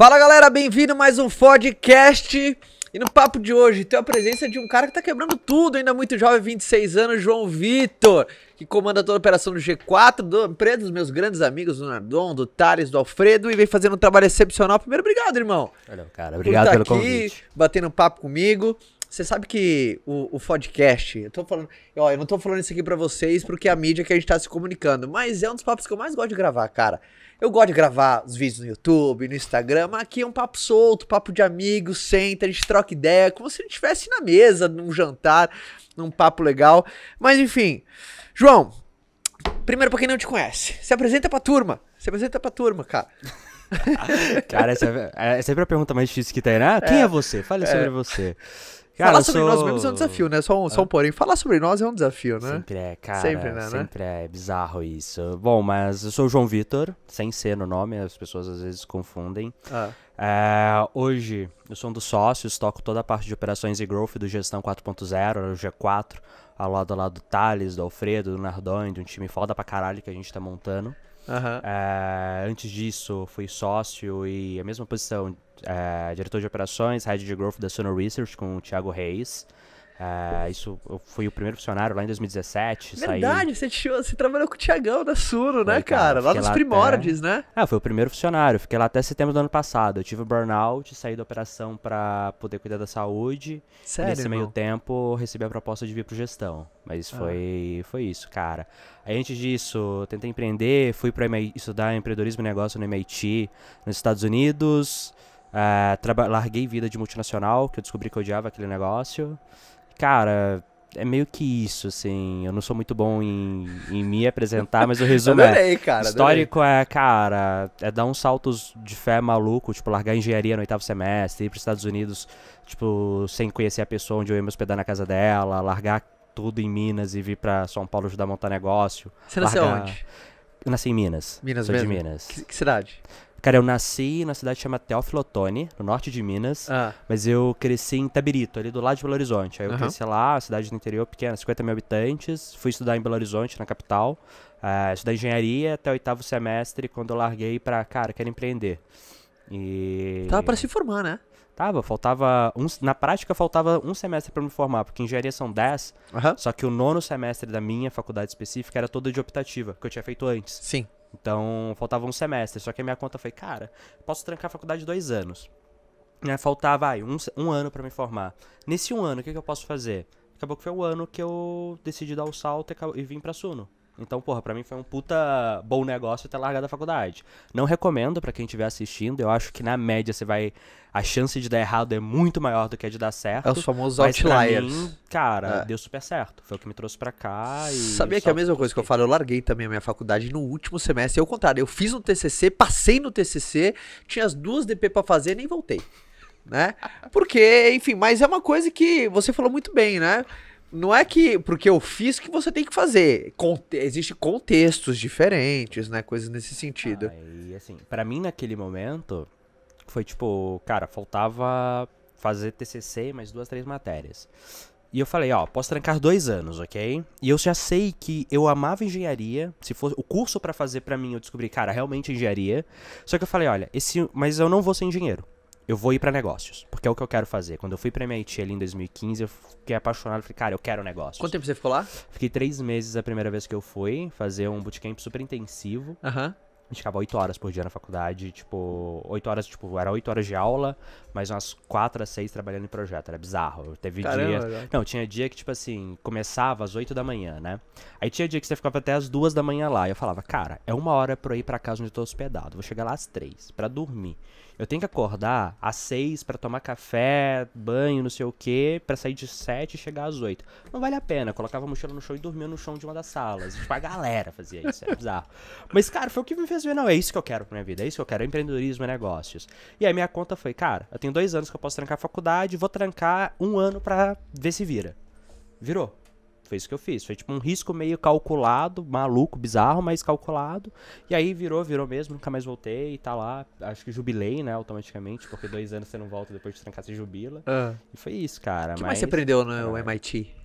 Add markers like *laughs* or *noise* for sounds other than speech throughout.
Fala galera, bem-vindo a mais um podcast. E no papo de hoje tem a presença de um cara que tá quebrando tudo, ainda muito jovem, 26 anos, João Vitor, que comanda toda a operação do G4, do empresa dos meus grandes amigos, do Nardon, do Thales, do Alfredo, e vem fazendo um trabalho excepcional. Primeiro, obrigado, irmão. Valeu, cara. Obrigado tá pelo aqui, convite. Batendo papo comigo. Você sabe que o, o podcast, eu tô falando, ó, eu não tô falando isso aqui para vocês porque é a mídia que a gente tá se comunicando, mas é um dos papos que eu mais gosto de gravar, cara. Eu gosto de gravar os vídeos no YouTube, no Instagram, mas aqui é um papo solto, papo de amigos, senta, a gente troca ideia, como se a gente estivesse na mesa, num jantar, num papo legal. Mas enfim, João, primeiro pra quem não te conhece, se apresenta pra turma, se apresenta pra turma, cara. *laughs* Cara, essa é, é sempre a pergunta mais difícil que tem, né? Ah, quem é, é você? Fale é. sobre você. Cara, falar sobre sou... nós mesmos é um desafio, né? Só um, ah. só um ah. porém. Falar sobre nós é um desafio, né? Sempre é, cara. Sempre, né? né? Sempre né? é bizarro isso. Bom, mas eu sou o João Vitor, sem ser no nome, as pessoas às vezes confundem. Ah. É, hoje eu sou um dos sócios, toco toda a parte de operações e growth do Gestão 4.0, o G4, ao lado, ao lado do Thales, do Alfredo, do Nardone de um time foda pra caralho que a gente tá montando. Uhum. É, antes disso, fui sócio e a mesma posição é, diretor de operações, head de growth da Sono Research com o Thiago Reis. É, isso, eu fui o primeiro funcionário lá em 2017. Verdade, saí... você, você, trabalhou com o Tiagão da Suno, né, cara? cara lá nos lá primórdios, até... né? É, foi o primeiro funcionário. Fiquei lá até setembro do ano passado. Eu tive burnout, saí da operação para poder cuidar da saúde. Sério, nesse irmão? meio tempo, recebi a proposta de vir pro gestão. Mas ah. foi, ah. foi isso, cara. Aí, antes disso, tentei empreender, fui para estudar empreendedorismo e negócio no MIT, nos Estados Unidos. É, larguei vida de multinacional, que eu descobri que eu odiava aquele negócio. Cara, é meio que isso, assim. Eu não sou muito bom em, em me apresentar, mas o *laughs* resumo é, adorei, é. Cara, histórico adorei. é, cara, é dar uns saltos de fé maluco, tipo, largar engenharia no oitavo semestre, ir para os Estados Unidos, tipo, sem conhecer a pessoa onde eu ia me hospedar na casa dela, largar tudo em Minas e vir para São Paulo ajudar a montar negócio. Você nasceu largar... onde? Eu nasci em Minas. Minas sou mesmo? de Minas. Que, que cidade? Cara, eu nasci na cidade chamada Teofilotone, no norte de Minas, ah. mas eu cresci em Tabirito, ali do lado de Belo Horizonte. Aí eu uhum. cresci lá, uma cidade do interior pequena, 50 mil habitantes, fui estudar em Belo Horizonte, na capital, uh, engenharia até o oitavo semestre, quando eu larguei pra, cara, quero empreender. E... Tava pra se formar, né? Tava, faltava. Um, na prática, faltava um semestre para me formar, porque engenharia são 10. Uhum. Só que o nono semestre da minha faculdade específica era todo de optativa, que eu tinha feito antes. Sim. Então, faltava um semestre. Só que a minha conta foi, cara, posso trancar a faculdade dois anos. Né, faltava aí, um, um ano para me formar. Nesse um ano, o que, que eu posso fazer? Acabou que foi o ano que eu decidi dar o salto e, e vim pra Suno. Então, porra, pra mim foi um puta bom negócio ter largado a faculdade. Não recomendo para quem estiver assistindo, eu acho que na média você vai. A chance de dar errado é muito maior do que a de dar certo. É os famosos mas outliers. Mim, cara, é. deu super certo. Foi o que me trouxe pra cá. Sabia que é a mesma coisa que eu falo? Eu larguei também a minha faculdade no último semestre. É o contrário, eu fiz um TCC, passei no TCC, tinha as duas DP para fazer nem voltei. Né? Porque, enfim, mas é uma coisa que você falou muito bem, né? não é que porque eu fiz que você tem que fazer. Conte Existem contextos diferentes, né? Coisas nesse sentido. Ah, e assim, para mim naquele momento foi tipo, cara, faltava fazer TCC mais duas, três matérias. E eu falei, ó, posso trancar dois anos, ok? E eu já sei que eu amava engenharia. Se fosse o curso para fazer para mim, eu descobri, cara, realmente engenharia. Só que eu falei, olha, esse, mas eu não vou ser engenheiro eu vou ir para negócios, porque é o que eu quero fazer. Quando eu fui pra MIT ali em 2015, eu fiquei apaixonado, falei, cara, eu quero negócios. Quanto tempo você ficou lá? Fiquei três meses a primeira vez que eu fui, fazer um bootcamp super intensivo. Aham. Uhum. A gente ficava 8 horas por dia na faculdade, tipo, 8 horas, tipo, era 8 horas de aula, mas umas 4 a 6 trabalhando em projeto, era bizarro. Teve Caramba, dia. Não, tinha dia que, tipo assim, começava às 8 da manhã, né? Aí tinha dia que você ficava até às 2 da manhã lá, e eu falava, cara, é uma hora pra eu ir pra casa onde eu tô hospedado, vou chegar lá às 3 pra dormir. Eu tenho que acordar às seis para tomar café, banho, não sei o quê, para sair de sete e chegar às oito. Não vale a pena. colocava a mochila no chão e dormia no chão de uma das salas. Tipo, a galera fazia isso. Era bizarro. Mas, cara, foi o que me fez ver. Não, é isso que eu quero pra minha vida. É isso que eu quero. É empreendedorismo, é negócios. E aí minha conta foi, cara, eu tenho dois anos que eu posso trancar a faculdade, vou trancar um ano pra ver se vira. Virou. Foi isso que eu fiz. Foi tipo um risco meio calculado, maluco, bizarro, mas calculado. E aí virou, virou mesmo, nunca mais voltei e tá lá. Acho que jubilei, né, automaticamente, porque dois anos você não volta depois de trancar, você jubila. Ah. E foi isso, cara. O que mas... mais você aprendeu no é. MIT?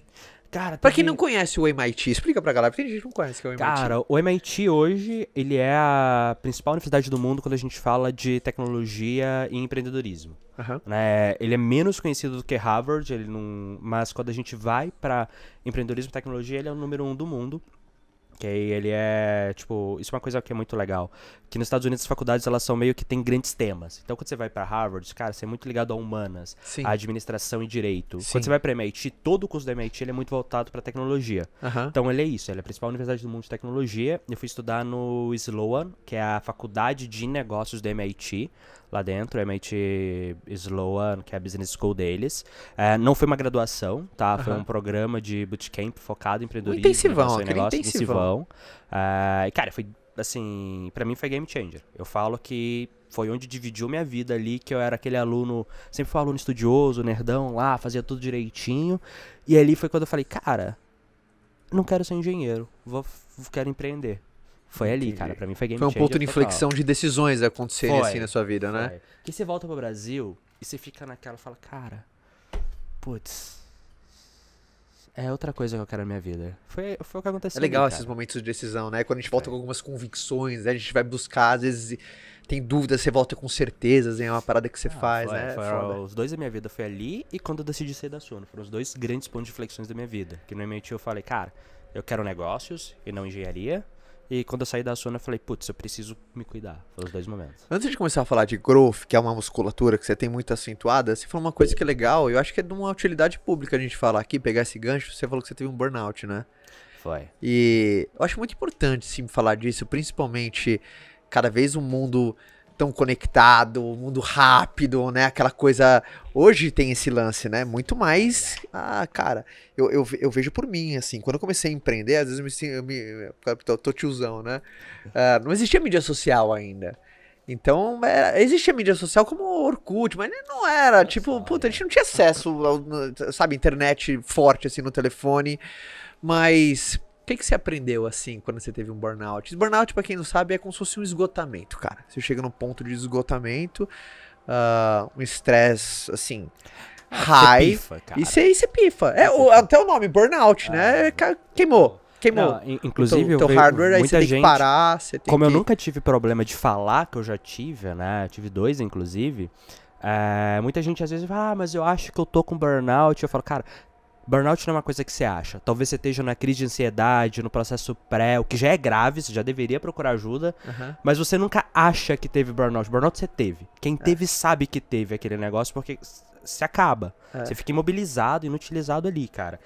Cara, pra quem não conhece o MIT, explica pra galera, porque a gente não conhece que é o MIT. Cara, o MIT hoje, ele é a principal universidade do mundo quando a gente fala de tecnologia e empreendedorismo. Uhum. Né? Ele é menos conhecido do que Harvard, ele não... mas quando a gente vai para empreendedorismo e tecnologia, ele é o número um do mundo. Que aí ele é, tipo, isso é uma coisa que é muito legal. Que nos Estados Unidos as faculdades elas são meio que tem grandes temas. Então quando você vai para Harvard, cara, você é muito ligado a humanas, Sim. a administração e direito. Sim. Quando você vai para MIT, todo o curso da MIT ele é muito voltado para tecnologia. Uhum. Então ele é isso, ele é a principal universidade do mundo de tecnologia. Eu fui estudar no Sloan, que é a faculdade de negócios do MIT lá dentro, MIT Sloan, que é a business school deles. É, não foi uma graduação, tá? Foi uhum. um programa de bootcamp focado em empreendedorismo. Intensivão, aquele intensivão. Japão. Uh, e, cara, foi assim, para mim foi game changer. Eu falo que foi onde dividiu minha vida ali, que eu era aquele aluno, sempre foi um aluno estudioso, nerdão lá, fazia tudo direitinho. E ali foi quando eu falei, cara, não quero ser engenheiro, vou, quero empreender. Foi ali, Entendi. cara, pra mim foi game changer. Foi um ponto de inflexão de decisões acontecerem assim na sua vida, né? foi. né? Que você volta pro Brasil e você fica naquela, fala, cara, putz, é outra coisa que eu quero na minha vida. Foi, foi o que aconteceu. É legal ali, esses momentos de decisão, né? Quando a gente volta é. com algumas convicções, né? A gente vai buscar, às vezes tem dúvidas, você volta com certezas, é uma parada que você ah, faz, foi, né? Foi, Foda. Os dois da minha vida foi ali e quando eu decidi sair da Suno. Foram os dois grandes pontos de flexões da minha vida. Que no MIT eu falei, cara, eu quero negócios e não engenharia. E quando eu saí da zona, eu falei, putz, eu preciso me cuidar. Foram os dois momentos. Antes de começar a falar de growth, que é uma musculatura que você tem muito acentuada, você falou uma coisa que é legal, eu acho que é de uma utilidade pública a gente falar aqui, pegar esse gancho, você falou que você teve um burnout, né? Foi. E eu acho muito importante, sim, falar disso, principalmente cada vez o um mundo tão conectado, mundo rápido, né? Aquela coisa. Hoje tem esse lance, né? Muito mais. Ah, cara, eu, eu, eu vejo por mim, assim. Quando eu comecei a empreender, às vezes eu me. Eu me tô, tô tiozão, né? Uh, não existia mídia social ainda. Então, era, é, existia mídia social como Orkut, mas não era. Tipo, puta, a né? gente não tinha acesso, sabe, internet forte, assim, no telefone. Mas o que, que você aprendeu assim quando você teve um burnout? Burnout, para quem não sabe, é como se fosse um esgotamento, cara. Você chega num ponto de esgotamento, uh, um estresse, assim, ah, high. Você pifa, cara. E você, você pifa. É, o, até o nome, burnout, né? ah, né? Queimou. Queimou. Não, inclusive, o então, teu, teu hardware, muita aí você gente, tem que parar. Tem como que... eu nunca tive problema de falar, que eu já tive, né? Eu tive dois, inclusive. É, muita gente às vezes fala, ah, mas eu acho que eu tô com burnout. Eu falo, cara, Burnout não é uma coisa que você acha. Talvez você esteja na crise de ansiedade, no processo pré, o que já é grave, você já deveria procurar ajuda, uhum. mas você nunca acha que teve burnout. Burnout você teve. Quem é. teve sabe que teve aquele negócio porque se acaba. É. Você fica imobilizado, inutilizado ali, cara.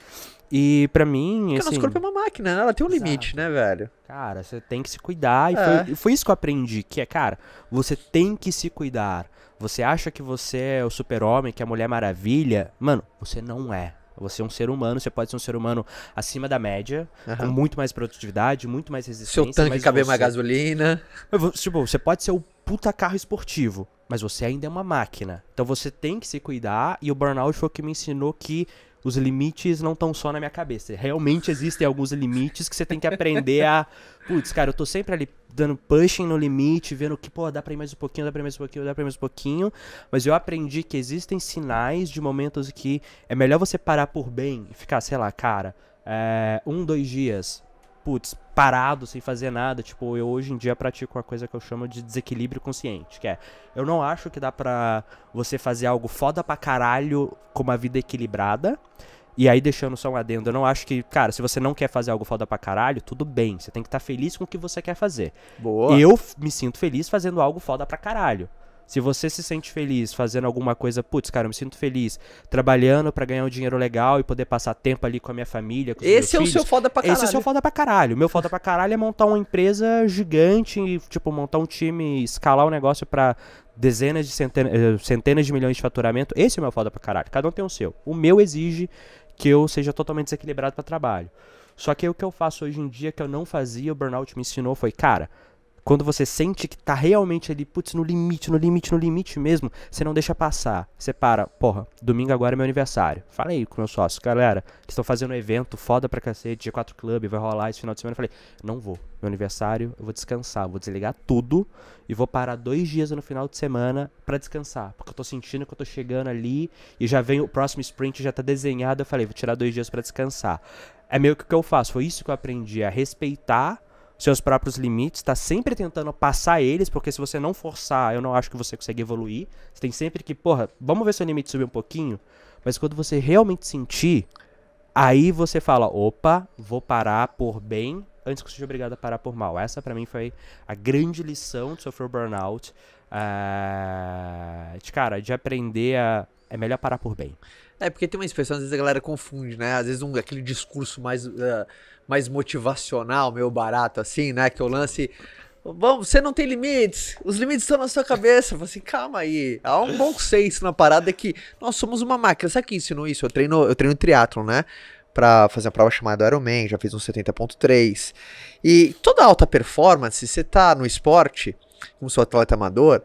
E para mim. Porque assim, nosso corpo é uma máquina, né? Ela tem um exato. limite, né, velho? Cara, você tem que se cuidar. E é. foi, foi isso que eu aprendi: que é, cara, você tem que se cuidar. Você acha que você é o super-homem, que é a Mulher Maravilha. Mano, você não é. Você é um ser humano, você pode ser um ser humano acima da média, uhum. com muito mais produtividade, muito mais resistência. Seu tanque caber você... mais gasolina. Tipo, você pode ser o puta carro esportivo, mas você ainda é uma máquina. Então você tem que se cuidar, e o burnout foi o que me ensinou que os limites não estão só na minha cabeça. Realmente existem alguns limites que você tem que aprender a. Putz, cara, eu tô sempre ali dando pushing no limite, vendo que, pô, dá pra ir mais um pouquinho, dá pra ir mais um pouquinho, dá pra ir mais um pouquinho. Mas eu aprendi que existem sinais de momentos que é melhor você parar por bem e ficar, sei lá, cara, é, um, dois dias putz, parado, sem fazer nada. Tipo, eu hoje em dia pratico uma coisa que eu chamo de desequilíbrio consciente, que é, eu não acho que dá pra você fazer algo foda pra caralho com uma vida equilibrada. E aí, deixando só um adendo, eu não acho que, cara, se você não quer fazer algo foda pra caralho, tudo bem. Você tem que estar tá feliz com o que você quer fazer. Boa. Eu me sinto feliz fazendo algo foda pra caralho. Se você se sente feliz fazendo alguma coisa, putz, cara, eu me sinto feliz trabalhando para ganhar um dinheiro legal e poder passar tempo ali com a minha família, com os Esse é filhos, o seu foda pra caralho. Esse é o seu foda pra caralho. Meu foda pra caralho é montar uma empresa gigante, e, tipo, montar um time, escalar o um negócio para dezenas de centenas, eh, centenas de milhões de faturamento. Esse é o meu foda pra caralho. Cada um tem o seu. O meu exige que eu seja totalmente desequilibrado para trabalho. Só que o que eu faço hoje em dia que eu não fazia, o burnout me ensinou foi, cara, quando você sente que tá realmente ali, putz, no limite, no limite, no limite mesmo, você não deixa passar. Você para, porra, domingo agora é meu aniversário. Fala aí com meu sócio, galera, que estão fazendo um evento foda pra cacete, G4 Club, vai rolar esse final de semana. Eu falei, não vou, meu aniversário, eu vou descansar, vou desligar tudo e vou parar dois dias no final de semana para descansar, porque eu tô sentindo que eu tô chegando ali e já vem o próximo sprint, já tá desenhado. Eu falei, vou tirar dois dias para descansar. É meio que o que eu faço, foi isso que eu aprendi, a respeitar seus próprios limites, tá sempre tentando passar eles, porque se você não forçar, eu não acho que você consegue evoluir. Você tem sempre que, porra, vamos ver seu limite subir um pouquinho, mas quando você realmente sentir, aí você fala, opa, vou parar por bem antes que eu seja obrigado a parar por mal. Essa para mim foi a grande lição de sofrer o burnout, uh, de cara, de aprender a é melhor parar por bem. É, porque tem uma expressão, às vezes a galera confunde, né? Às vezes um, aquele discurso mais uh, mais motivacional, meio barato, assim, né? Que eu é lance. vamos, você não tem limites, os limites estão na sua cabeça. Eu assim, calma aí. Há um bom senso na parada que nós somos uma máquina. Sabe quem ensinou isso? Eu treino, eu treino triatlon, né? Pra fazer uma prova chamada Ironman, já fiz um 70.3. E toda alta performance, você tá no esporte, como seu atleta amador,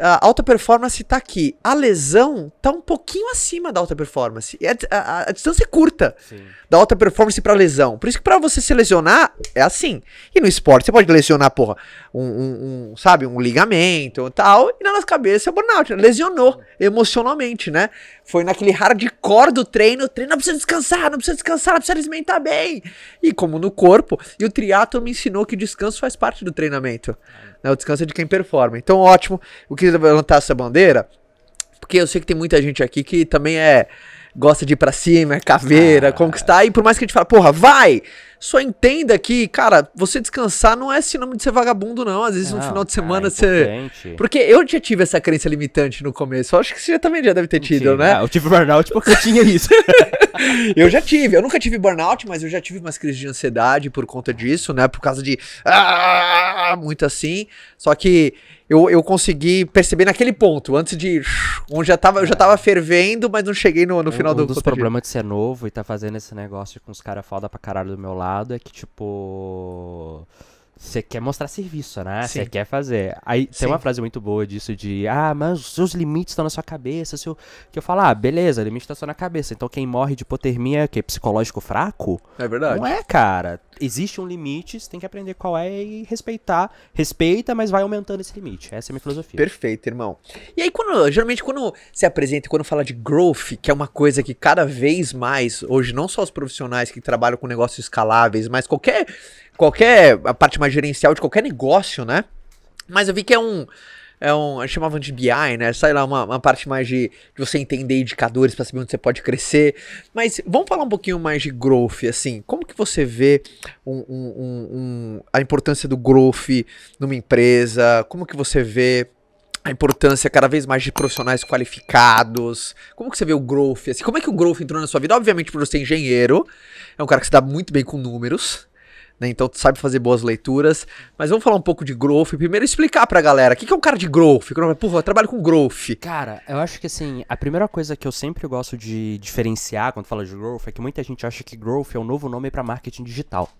a alta performance está aqui. A lesão está um pouquinho acima da alta performance. A, a, a, distância é curta Sim. da alta performance para lesão. Por isso que para você se lesionar, é assim. E no esporte, você pode lesionar, porra, um, um, um sabe, um ligamento tal. E na nossa cabeça o é burnout. Né? Lesionou emocionalmente, né? Foi naquele hardcore do treino. O treino não precisa descansar, não precisa descansar, não precisa alimentar bem. E como no corpo. E o triatlo me ensinou que descanso faz parte do treinamento. Ah né? O descanso é de quem performa. Então, ótimo. Eu quis levantar essa bandeira, porque eu sei que tem muita gente aqui que também é gosta de ir pra cima, é caveira, ah. conquistar. E por mais que a gente fale, porra, vai! Só entenda que, cara, você descansar não é sinônimo de ser vagabundo, não. Às vezes não, no final de ah, semana é você. Porque eu já tive essa crença limitante no começo. Eu acho que você também já deve ter tido, Sim, né? Ah, eu tive burnout porque eu tinha isso. *laughs* eu já tive. Eu nunca tive burnout, mas eu já tive umas crises de ansiedade por conta disso, né? Por causa de. Ah, muito assim. Só que eu, eu consegui perceber naquele ponto, antes de. Onde já tava, eu já é. tava fervendo, mas não cheguei no, no final um, um do. Um dos problemas de ser novo e tá fazendo esse negócio com os caras foda pra caralho do meu lado errado é que, tipo você quer mostrar serviço, né? Você quer fazer. Aí Sim. tem uma frase muito boa disso de, ah, mas os seus limites estão na sua cabeça. Seu... Que eu falo, ah, beleza, o limite está só na cabeça. Então quem morre de hipotermia é o quê? Psicológico fraco? É verdade. Não é, cara. Existe um limite, você tem que aprender qual é e respeitar. Respeita, mas vai aumentando esse limite. Essa é a minha filosofia. Perfeito, irmão. E aí, quando, geralmente, quando se apresenta, quando fala de growth, que é uma coisa que cada vez mais, hoje, não só os profissionais que trabalham com negócios escaláveis, mas qualquer qualquer a parte mais gerencial de qualquer negócio, né? Mas eu vi que é um é um, chamavam de BI, né? Sai lá uma, uma parte mais de, de, você entender indicadores para saber onde você pode crescer. Mas vamos falar um pouquinho mais de growth, assim. Como que você vê um, um, a importância do growth numa empresa? Como que você vê a importância cada vez mais de profissionais qualificados. Como que você vê o growth? Assim, como é que o growth entrou na sua vida? Obviamente, por você ser engenheiro, é um cara que se dá muito bem com números né? Então tu sabe fazer boas leituras. Mas vamos falar um pouco de growth. Primeiro explicar pra galera, o que, que é um cara de growth? Porra, eu trabalho com growth. Cara, eu acho que assim, a primeira coisa que eu sempre gosto de diferenciar quando falo de growth é que muita gente acha que growth é um novo nome para marketing digital.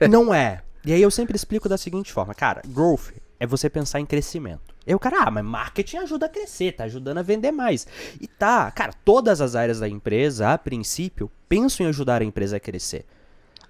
*laughs* Não é. E aí eu sempre explico da seguinte forma, cara, growth é você pensar em crescimento. E o cara, ah, mas marketing ajuda a crescer, tá ajudando a vender mais. E tá, cara, todas as áreas da empresa, a princípio, pensam em ajudar a empresa a crescer.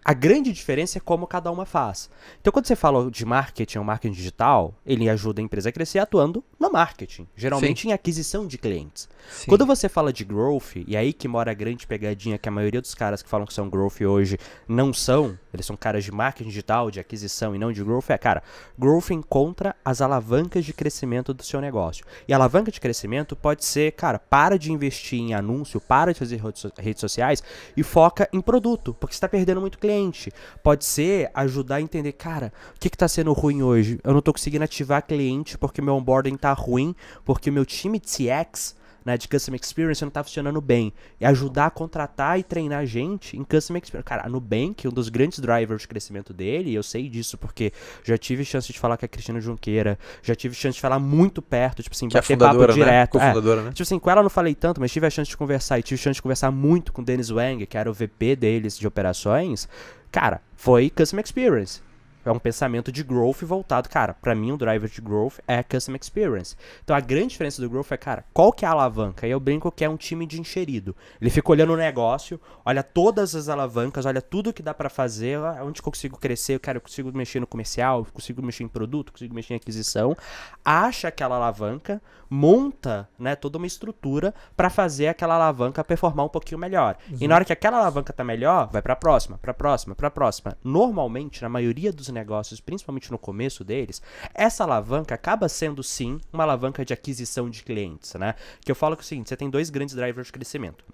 A grande diferença é como cada uma faz. Então, quando você fala de marketing ou é marketing digital, ele ajuda a empresa a crescer atuando no marketing, geralmente Sim. em aquisição de clientes. Sim. Quando você fala de growth, e aí que mora a grande pegadinha que a maioria dos caras que falam que são growth hoje não são, eles são caras de marketing digital, de aquisição e não de growth, é, cara, growth encontra as alavancas de crescimento do seu negócio. E alavanca de crescimento pode ser, cara, para de investir em anúncio, para de fazer redes sociais e foca em produto, porque você está perdendo muito cliente cliente. Pode ser ajudar a entender, cara, o que está sendo ruim hoje? Eu não estou conseguindo ativar cliente porque meu onboarding está ruim, porque meu time CX né, de Customer Experience não tá funcionando bem. E ajudar a contratar e treinar gente em Customer Experience. Cara, a Nubank, um dos grandes drivers de crescimento dele, e eu sei disso porque já tive chance de falar com a Cristina Junqueira, já tive chance de falar muito perto, tipo assim, que é bater é papo né? direto. É, né? Tipo assim, com ela eu não falei tanto, mas tive a chance de conversar e tive a chance de conversar muito com o Dennis Wang, que era o VP deles de operações. Cara, foi Customer Experience é um pensamento de growth voltado, cara, para mim o um driver de growth é a customer experience. Então a grande diferença do growth é, cara, qual que é a alavanca? E eu brinco que é um time de enxerido. Ele fica olhando o negócio, olha todas as alavancas, olha tudo que dá para fazer, onde eu consigo crescer, cara, eu consigo mexer no comercial, consigo mexer em produto, consigo mexer em aquisição, acha aquela alavanca, monta, né, toda uma estrutura para fazer aquela alavanca performar um pouquinho melhor. E na hora que aquela alavanca tá melhor, vai para próxima, para próxima, para próxima. Normalmente, na maioria dos negócios, principalmente no começo deles, essa alavanca acaba sendo sim uma alavanca de aquisição de clientes, né? Que eu falo que é o seguinte, você tem dois grandes drivers de crescimento.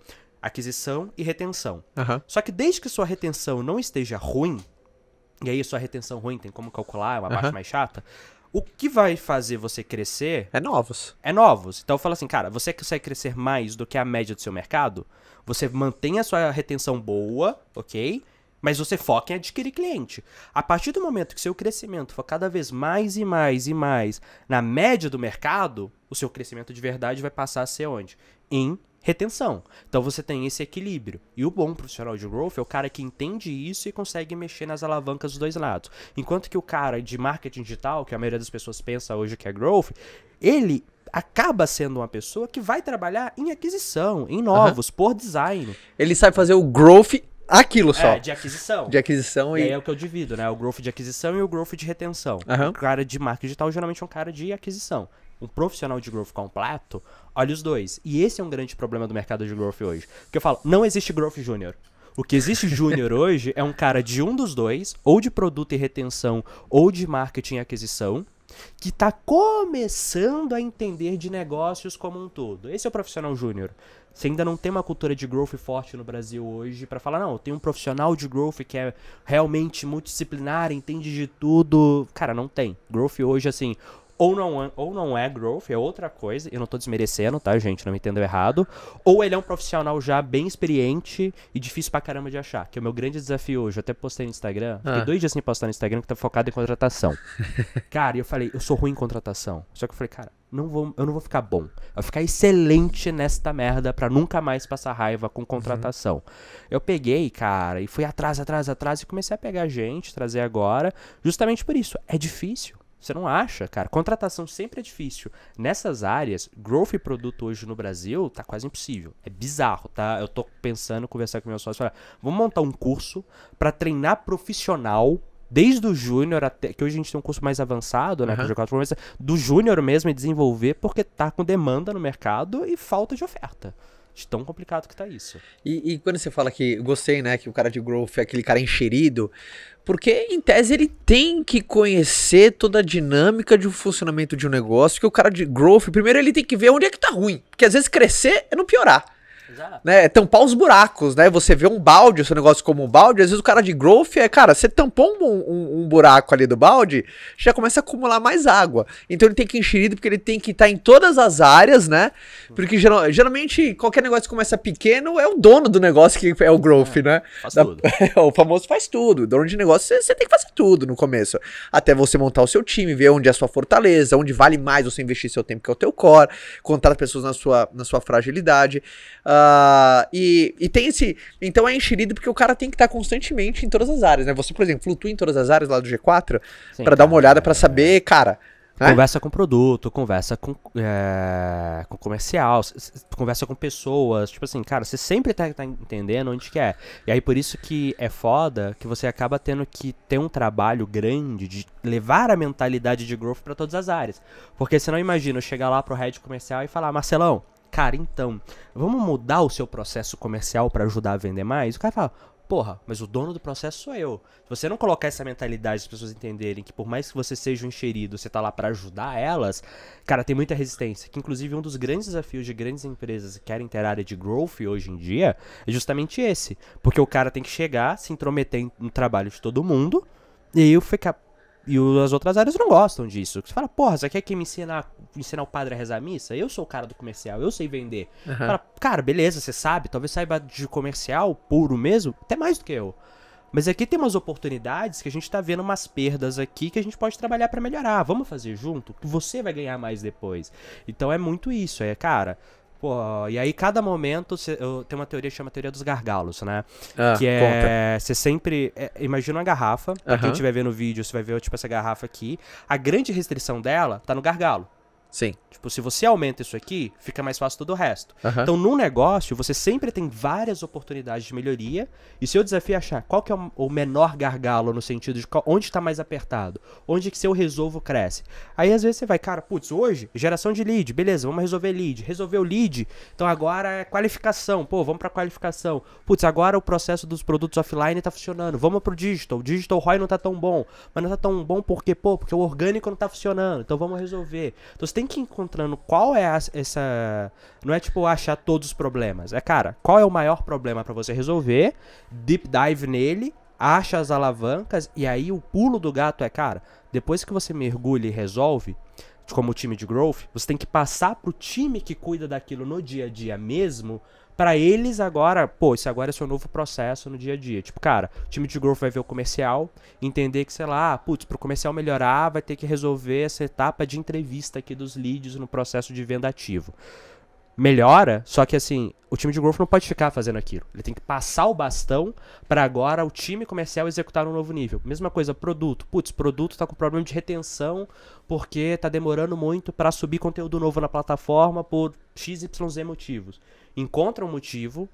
Aquisição e retenção. Uhum. Só que desde que sua retenção não esteja ruim, e aí sua retenção ruim tem como calcular, é uma uhum. baixa mais chata, o que vai fazer você crescer. É novos. É novos. Então fala assim, cara, você consegue crescer mais do que a média do seu mercado? Você mantém a sua retenção boa, ok? Mas você foca em adquirir cliente. A partir do momento que seu crescimento for cada vez mais e mais e mais na média do mercado, o seu crescimento de verdade vai passar a ser onde? Em retenção. Então você tem esse equilíbrio. E o bom profissional de growth é o cara que entende isso e consegue mexer nas alavancas dos dois lados. Enquanto que o cara de marketing digital, que a maioria das pessoas pensa hoje que é growth, ele acaba sendo uma pessoa que vai trabalhar em aquisição, em novos, uhum. por design. Ele sabe fazer o growth Aquilo é, só. É, de aquisição. De aquisição e. e... é o que eu divido, né? O growth de aquisição e o growth de retenção. Uhum. O cara de marketing digital geralmente é um cara de aquisição. Um profissional de growth completo, olha os dois. E esse é um grande problema do mercado de growth hoje. Porque eu falo, não existe growth júnior. O que existe júnior *laughs* hoje é um cara de um dos dois, ou de produto e retenção, ou de marketing e aquisição, que está começando a entender de negócios como um todo. Esse é o profissional júnior. Você ainda não tem uma cultura de growth forte no Brasil hoje para falar, não, tem um profissional de growth que é realmente multidisciplinar, entende de tudo. Cara, não tem. Growth hoje, assim, ou não, ou não é growth, é outra coisa, eu não tô desmerecendo, tá, gente? Não me entendo errado. Ou ele é um profissional já bem experiente e difícil pra caramba de achar, que é o meu grande desafio hoje. Eu até postei no Instagram, fiquei ah. dois dias sem postar no Instagram, que tá focado em contratação. *laughs* cara, eu falei, eu sou ruim em contratação. Só que eu falei, cara, não vou, eu não vou ficar bom. Eu vou ficar excelente nesta merda pra nunca mais passar raiva com uhum. contratação. Uhum. Eu peguei, cara, e fui atrás, atrás, atrás e comecei a pegar gente, trazer agora, justamente por isso. É difícil. Você não acha, cara. Contratação sempre é difícil. Nessas áreas, growth e produto hoje no Brasil tá quase impossível. É bizarro, tá? Eu tô pensando, conversar com meus sócios, falar, vamos montar um curso para treinar profissional desde o júnior até que hoje a gente tem um curso mais avançado, né, uhum. do júnior mesmo e desenvolver porque tá com demanda no mercado e falta de oferta. De tão complicado que tá isso. E, e, quando você fala que gostei, né, que o cara de growth é aquele cara encherido, porque em tese ele tem que conhecer toda a dinâmica de um funcionamento de um negócio, que o cara de growth, primeiro ele tem que ver onde é que tá ruim, porque às vezes crescer é não piorar. Né? É tampar os buracos, né? Você vê um balde, o seu negócio como um balde, às vezes o cara de growth é, cara, você tampou um, um, um buraco ali do balde, já começa a acumular mais água. Então ele tem que encher porque ele tem que estar tá em todas as áreas, né? Porque geral, geralmente qualquer negócio que começa pequeno é o dono do negócio que é o growth, é, né? Faz da, tudo. *laughs* o famoso faz tudo. Dono de negócio, você tem que fazer tudo no começo. Até você montar o seu time, ver onde é a sua fortaleza, onde vale mais você investir seu tempo, que é o teu core, contar as pessoas na sua, na sua fragilidade. Uh, e, e tem esse. Então é enxerido porque o cara tem que estar tá constantemente em todas as áreas, né? Você, por exemplo, flutua em todas as áreas lá do G4 para dar uma olhada para saber, cara. Né? Conversa com produto, conversa com, é, com comercial, conversa com pessoas. Tipo assim, cara, você sempre tá, tá, entendendo onde que é. E aí por isso que é foda que você acaba tendo que ter um trabalho grande de levar a mentalidade de growth para todas as áreas. Porque você não imagina eu chegar lá pro head comercial e falar, Marcelão, cara, então, vamos mudar o seu processo comercial para ajudar a vender mais? O cara fala, porra, mas o dono do processo sou eu. Se você não colocar essa mentalidade, as pessoas entenderem que por mais que você seja um enxerido, você tá lá para ajudar elas, cara, tem muita resistência. Que inclusive um dos grandes desafios de grandes empresas que querem ter área de growth hoje em dia é justamente esse. Porque o cara tem que chegar, se intrometer no trabalho de todo mundo, e aí eu ficar, e as outras áreas não gostam disso. Você fala, porra, você quer que me ensinar ensinar o padre a rezar a missa? Eu sou o cara do comercial, eu sei vender. Uhum. Cara, cara, beleza, você sabe, talvez saiba de comercial puro mesmo, até mais do que eu. Mas aqui tem umas oportunidades que a gente tá vendo umas perdas aqui que a gente pode trabalhar para melhorar. Vamos fazer junto? você vai ganhar mais depois. Então é muito isso, é, cara. Pô, e aí cada momento cê, eu, tem uma teoria que chama teoria dos gargalos, né? Ah, que é você sempre é, imagina uma garrafa, uhum. quem estiver vendo o vídeo, você vai ver tipo essa garrafa aqui. A grande restrição dela tá no gargalo. Sim. Tipo, se você aumenta isso aqui, fica mais fácil todo o resto. Uhum. Então, num negócio, você sempre tem várias oportunidades de melhoria. E se eu desafio é achar qual que é o menor gargalo no sentido de onde está mais apertado, onde que seu resolvo cresce. Aí, às vezes, você vai, cara, putz, hoje, geração de lead, beleza, vamos resolver lead. Resolveu lead, então agora é qualificação. Pô, vamos para qualificação. Putz, agora o processo dos produtos offline está funcionando. Vamos pro digital. O digital ROI não está tão bom, mas não está tão bom porque, pô, porque o orgânico não está funcionando. Então, vamos resolver. Então, você tem tem que ir encontrando qual é a, essa. Não é tipo achar todos os problemas. É, cara, qual é o maior problema para você resolver? Deep dive nele, acha as alavancas, e aí o pulo do gato é, cara, depois que você mergulha e resolve, como o time de growth, você tem que passar pro time que cuida daquilo no dia a dia mesmo, para eles agora, pô, esse agora é seu novo processo no dia a dia. Tipo, cara, o time de growth vai ver o comercial, entender que, sei lá, putz, pro comercial melhorar, vai ter que resolver essa etapa de entrevista aqui dos leads no processo de venda ativo melhora, só que assim, o time de Growth não pode ficar fazendo aquilo. Ele tem que passar o bastão para agora o time comercial executar um novo nível. Mesma coisa, produto. Putz, produto tá com problema de retenção porque tá demorando muito para subir conteúdo novo na plataforma por XYZ motivos. Encontra um motivo,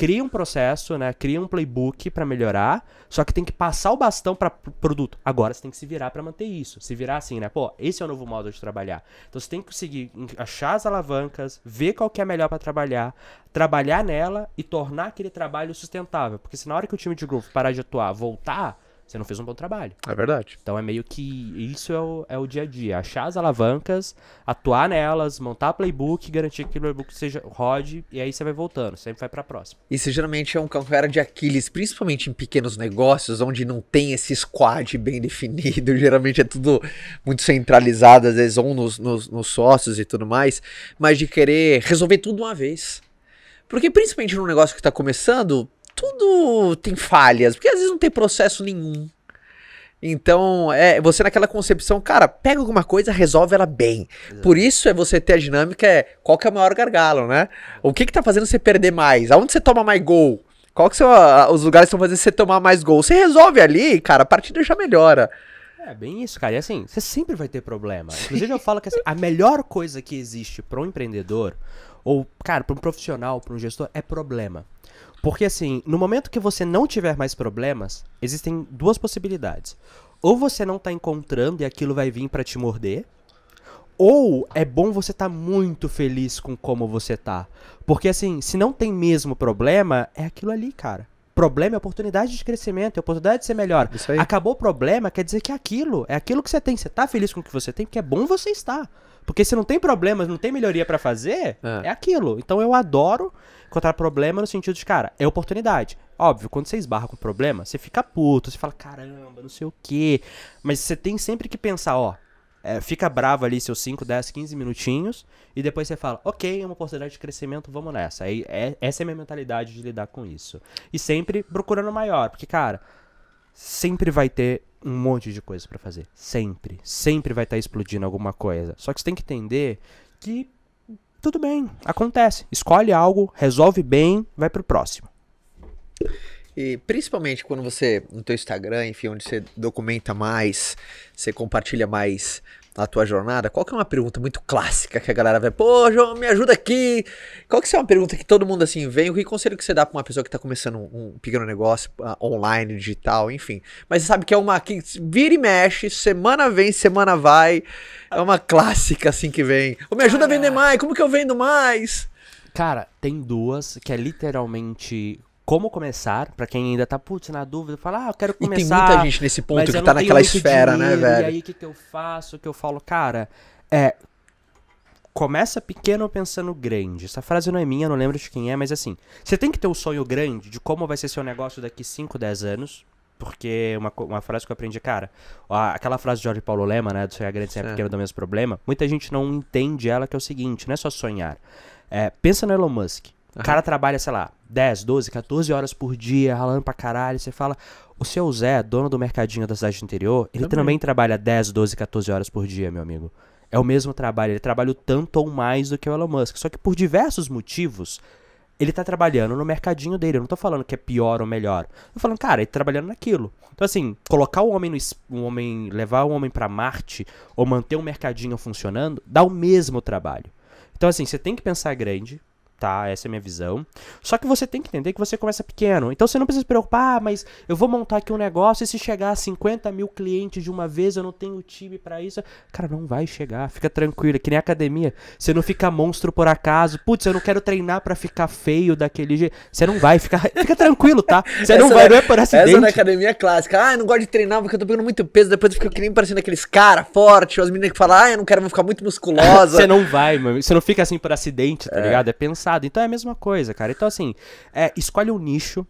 cria um processo, né? Cria um playbook para melhorar, só que tem que passar o bastão para produto. Agora você tem que se virar para manter isso. Se virar assim, né? Pô, esse é o novo modo de trabalhar. Então você tem que conseguir achar as alavancas, ver qual que é melhor para trabalhar, trabalhar nela e tornar aquele trabalho sustentável, porque se na hora que o time de growth parar de atuar, voltar você não fez um bom trabalho. É verdade. Então é meio que isso é o, é o dia a dia. Achar as alavancas, atuar nelas, montar playbook, garantir que o playbook seja rode e aí você vai voltando, sempre vai para próxima. Isso geralmente é um cara de Aquiles, principalmente em pequenos negócios onde não tem esse squad bem *laughs* definido. Geralmente é tudo muito centralizado, às vezes ou nos, nos, nos sócios e tudo mais, mas de querer resolver tudo uma vez. Porque principalmente num negócio que está começando, tudo tem falhas, porque às vezes não tem processo nenhum. Então, é, você naquela concepção, cara, pega alguma coisa, resolve ela bem. Exato. Por isso é você ter a dinâmica, é, qual que é o maior gargalo, né? O que que tá fazendo você perder mais? Aonde você toma mais gol? Qual que são a, ah, ah, os lugares que estão fazendo você tomar mais gol? Você resolve ali, cara, a partida já melhora. É bem isso, cara. E assim, você sempre vai ter problema. Sim. Inclusive eu falo que assim, a melhor coisa que existe para um empreendedor ou, cara, para um profissional, para um gestor é problema. Porque assim, no momento que você não tiver mais problemas, existem duas possibilidades. Ou você não tá encontrando e aquilo vai vir para te morder, ou é bom você estar tá muito feliz com como você tá. Porque assim, se não tem mesmo problema, é aquilo ali, cara. Problema é oportunidade de crescimento, é oportunidade de ser melhor. Isso aí. Acabou o problema, quer dizer que é aquilo, é aquilo que você tem. Você tá feliz com o que você tem, porque é bom você estar. Porque se não tem problemas, não tem melhoria para fazer, é. é aquilo. Então eu adoro encontrar problema no sentido de, cara, é oportunidade. Óbvio, quando você esbarra com problema, você fica puto, você fala, caramba, não sei o quê. Mas você tem sempre que pensar, ó, é, fica bravo ali seus 5, 10, 15 minutinhos e depois você fala, ok, é uma oportunidade de crescimento, vamos nessa. Aí, é, essa é a minha mentalidade de lidar com isso. E sempre procurando maior, porque, cara, sempre vai ter um monte de coisa para fazer. Sempre. Sempre vai estar tá explodindo alguma coisa. Só que você tem que entender que tudo bem, acontece. Escolhe algo, resolve bem, vai pro próximo. E principalmente quando você, no teu Instagram, enfim, onde você documenta mais, você compartilha mais na tua jornada, qual que é uma pergunta muito clássica que a galera vai, pô, João, me ajuda aqui. Qual que é uma pergunta que todo mundo assim vem? O que conselho que você dá para uma pessoa que tá começando um, pequeno negócio uh, online, digital, enfim. Mas você sabe que é uma que vira e mexe, semana vem, semana vai. É uma clássica assim que vem. Ou me ajuda a vender ah. mais, como que eu vendo mais? Cara, tem duas que é literalmente como começar, para quem ainda tá, putz, na dúvida, fala, ah, eu quero começar. E tem muita gente nesse ponto que tá naquela esfera, né, dinheiro, né, velho? E aí, o que, que eu faço? Que eu falo, cara, é. Começa pequeno pensando grande. Essa frase não é minha, não lembro de quem é, mas assim, você tem que ter um sonho grande de como vai ser seu negócio daqui 5, 10 anos. Porque uma, uma frase que eu aprendi, cara, aquela frase de Jorge Paulo Lema, né? Do sonhar grande sem pequeno do mesmo problema, muita gente não entende ela, que é o seguinte, não é só sonhar. É, pensa no Elon Musk. Uhum. O cara trabalha, sei lá, 10, 12, 14 horas por dia, ralando pra caralho. Você fala, o seu Zé, dono do mercadinho da cidade do interior, ele também. também trabalha 10, 12, 14 horas por dia, meu amigo. É o mesmo trabalho, ele trabalha o tanto ou mais do que o Elon Musk. Só que por diversos motivos, ele tá trabalhando no mercadinho dele. Eu não tô falando que é pior ou melhor. Eu tô falando, cara, ele tá trabalhando naquilo. Então, assim, colocar o homem no. Um homem. levar o homem para Marte ou manter o um mercadinho funcionando, dá o mesmo trabalho. Então, assim, você tem que pensar grande, tá? Essa é a minha visão. Só que você tem que entender que você começa pequeno. Então você não precisa se preocupar, ah, mas eu vou montar aqui um negócio e se chegar a 50 mil clientes de uma vez, eu não tenho time para isso. Cara, não vai chegar. Fica tranquilo. É que nem academia. Você não fica monstro por acaso. Putz, eu não quero treinar para ficar feio daquele jeito. Você não vai. ficar *laughs* fica tranquilo, tá? Você não vai. É não é por é acidente. Essa na academia clássica. Ah, eu não gosto de treinar porque eu tô pegando muito peso. Depois eu fico que nem parecendo aqueles cara forte. as meninas que falam, ah, eu não quero vou ficar muito musculosa. *laughs* você não vai, mano. Você não fica assim por acidente, tá é. ligado? É pensar então é a mesma coisa, cara. Então, assim, é, escolhe um nicho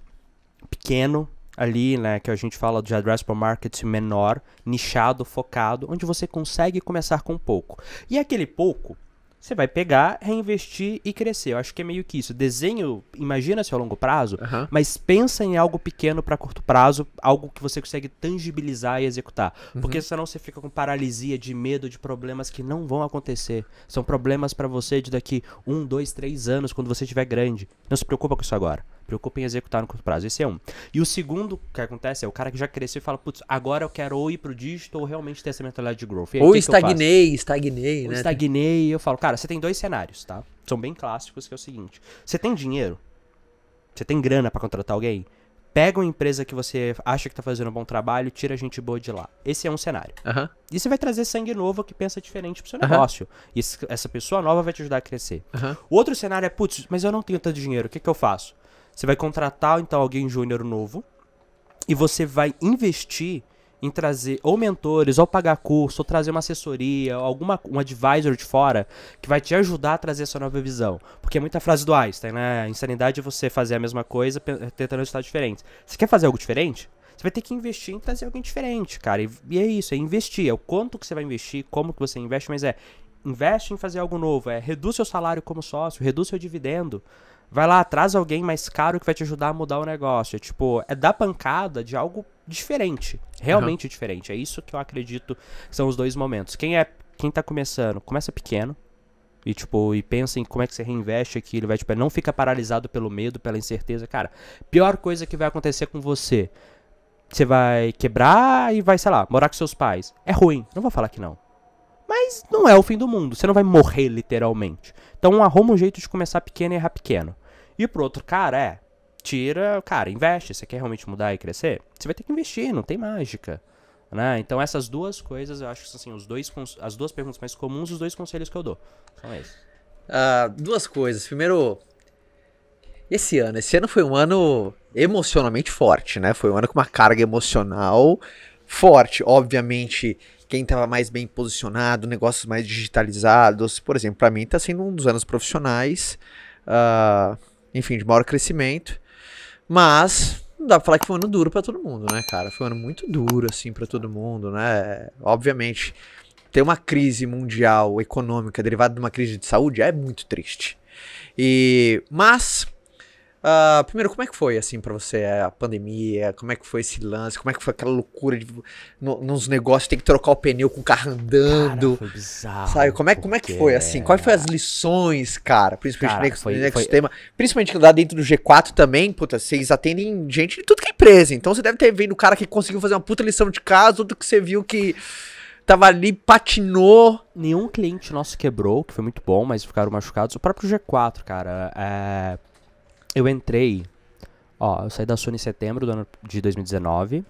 pequeno, ali, né, que a gente fala de addressable market menor, nichado, focado, onde você consegue começar com pouco. E aquele pouco você vai pegar, reinvestir e crescer. Eu acho que é meio que isso. Desenho, imagina seu a longo prazo, mas pensa em algo pequeno para curto prazo, algo que você consegue tangibilizar e executar. Uhum. Porque senão você fica com paralisia de medo de problemas que não vão acontecer. São problemas para você de daqui um, dois, três anos, quando você estiver grande. Não se preocupa com isso agora preocupa em executar no curto prazo. Esse é um. E o segundo que acontece é o cara que já cresceu e fala, putz, agora eu quero ou ir pro dígito ou realmente ter essa mentalidade de growth. Aí, ou estagnei, estagnei, né? estagnei, ou né? Estagnei, eu falo, cara, você tem dois cenários, tá? São bem clássicos, que é o seguinte. Você tem dinheiro? Você tem grana para contratar alguém? Pega uma empresa que você acha que tá fazendo um bom trabalho, tira gente boa de lá. Esse é um cenário. Uhum. E você vai trazer sangue novo que pensa diferente pro seu uhum. negócio. E essa pessoa nova vai te ajudar a crescer. Uhum. O outro cenário é, putz, mas eu não tenho tanto dinheiro, o que, que eu faço? Você vai contratar então alguém júnior novo e você vai investir em trazer ou mentores, ou pagar curso, ou trazer uma assessoria, alguma um advisor de fora que vai te ajudar a trazer essa nova visão. Porque é muita frase do Einstein, né? Insanidade é você fazer a mesma coisa tentando resultados diferentes. Você quer fazer algo diferente? Você vai ter que investir em trazer alguém diferente, cara. E, e é isso, é investir. É o quanto que você vai investir, como que você investe, mas é investe em fazer algo novo, é reduz seu salário como sócio, reduz seu dividendo vai lá, traz alguém mais caro que vai te ajudar a mudar o negócio. É tipo, é dar pancada de algo diferente, realmente uhum. diferente. É isso que eu acredito que são os dois momentos. Quem é quem tá começando, começa pequeno. E tipo, e pensa em como é que você reinveste aquilo, vai tipo, não fica paralisado pelo medo, pela incerteza, cara. Pior coisa que vai acontecer com você. Você vai quebrar e vai, sei lá, morar com seus pais. É ruim, não vou falar que não. Mas não é o fim do mundo, você não vai morrer literalmente. Então arruma um jeito de começar pequeno e errar pequeno. E pro outro cara é, tira, cara, investe, você quer realmente mudar e crescer? Você vai ter que investir, não tem mágica. Né? Então essas duas coisas, eu acho que assim, os dois, as duas perguntas mais comuns, os dois conselhos que eu dou. São esses. Uh, duas coisas. Primeiro, esse ano, esse ano foi um ano emocionalmente forte, né? Foi um ano com uma carga emocional forte. Obviamente, quem estava mais bem posicionado, negócios mais digitalizados, por exemplo, para mim está sendo um dos anos profissionais. Uh, enfim, de maior crescimento. Mas não dá pra falar que foi um ano duro para todo mundo, né, cara? Foi um ano muito duro, assim, para todo mundo, né? Obviamente, ter uma crise mundial econômica derivada de uma crise de saúde é muito triste. E, mas Uh, primeiro, como é que foi, assim, para você a pandemia? Como é que foi esse lance? Como é que foi aquela loucura de, no, nos negócios tem que trocar o pneu com o carro andando? Cara, foi bizarro. Sabe? Como é, porque... como é que foi, assim? Quais foram as lições, cara? Principalmente cara, Next, foi... Tema. Principalmente lá dentro do G4 também, puta, vocês atendem gente de tudo que é empresa. Então você deve ter vendo o cara que conseguiu fazer uma puta lição de casa, outro que você viu que tava ali, patinou. Nenhum cliente nosso quebrou, que foi muito bom, mas ficaram machucados. O próprio G4, cara, é eu entrei, ó, eu saí da Sony em setembro do ano de 2019.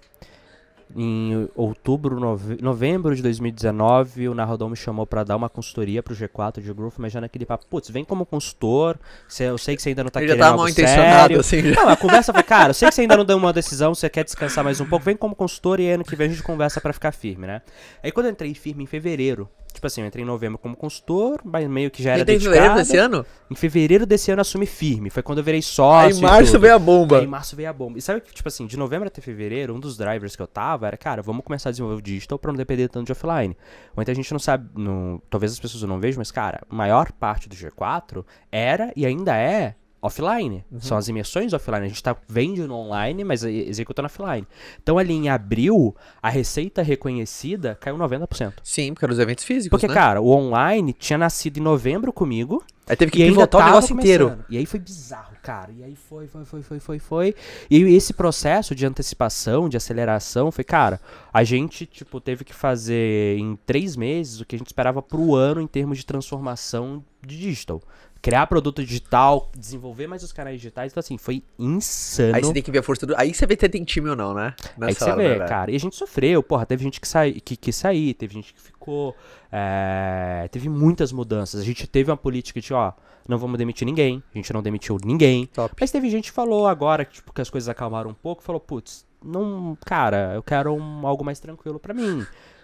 Em outubro, nove, novembro de 2019, o Narrodon me chamou para dar uma consultoria pro G4 de Growth, mas já naquele papo, putz, vem como consultor, cê, eu sei que você ainda não tá Ele querendo já tava mal intencionado, sério. assim. Já. Não, a conversa foi, cara, eu sei que você ainda não deu uma decisão, você quer descansar mais um pouco, vem como consultor e ano que vem a gente conversa para ficar firme, né? Aí quando eu entrei firme em fevereiro Tipo assim, eu entrei em novembro como consultor, mas meio que já era Entrei em fevereiro desse ano? Em fevereiro desse ano assumi firme. Foi quando eu virei sócio. Aí em e março tudo. veio a bomba. Aí em março veio a bomba. E sabe que, tipo assim, de novembro até fevereiro, um dos drivers que eu tava era, cara, vamos começar a desenvolver o digital pra não depender tanto de offline. Muita então gente não sabe, não, talvez as pessoas não vejam, mas, cara, maior parte do G4 era e ainda é offline. Uhum. São as imersões offline. A gente tá, vendendo online, mas executando offline. Então, ali em abril, a receita reconhecida caiu 90%. Sim, porque eram os eventos físicos. Porque, né? cara, o online tinha nascido em novembro comigo. Aí teve que pivotar o negócio inteiro. E aí foi bizarro, cara. E aí foi, foi, foi, foi, foi, foi. E esse processo de antecipação, de aceleração, foi, cara, a gente, tipo, teve que fazer em três meses o que a gente esperava pro ano em termos de transformação de digital criar produto digital, desenvolver mais os canais digitais. Então, assim, foi insano. Aí você tem que ver a força do. Aí você vê se é tem time ou não, né? Nessa é Aí você vê, né? cara. E a gente sofreu, porra. Teve gente que, sai, que quis sair, teve gente que ficou. É... Teve muitas mudanças. A gente teve uma política de, ó, não vamos demitir ninguém. A gente não demitiu ninguém. Top. Mas teve gente que falou agora, tipo, que as coisas acalmaram um pouco, falou, putz, não. Cara, eu quero um, algo mais tranquilo para mim.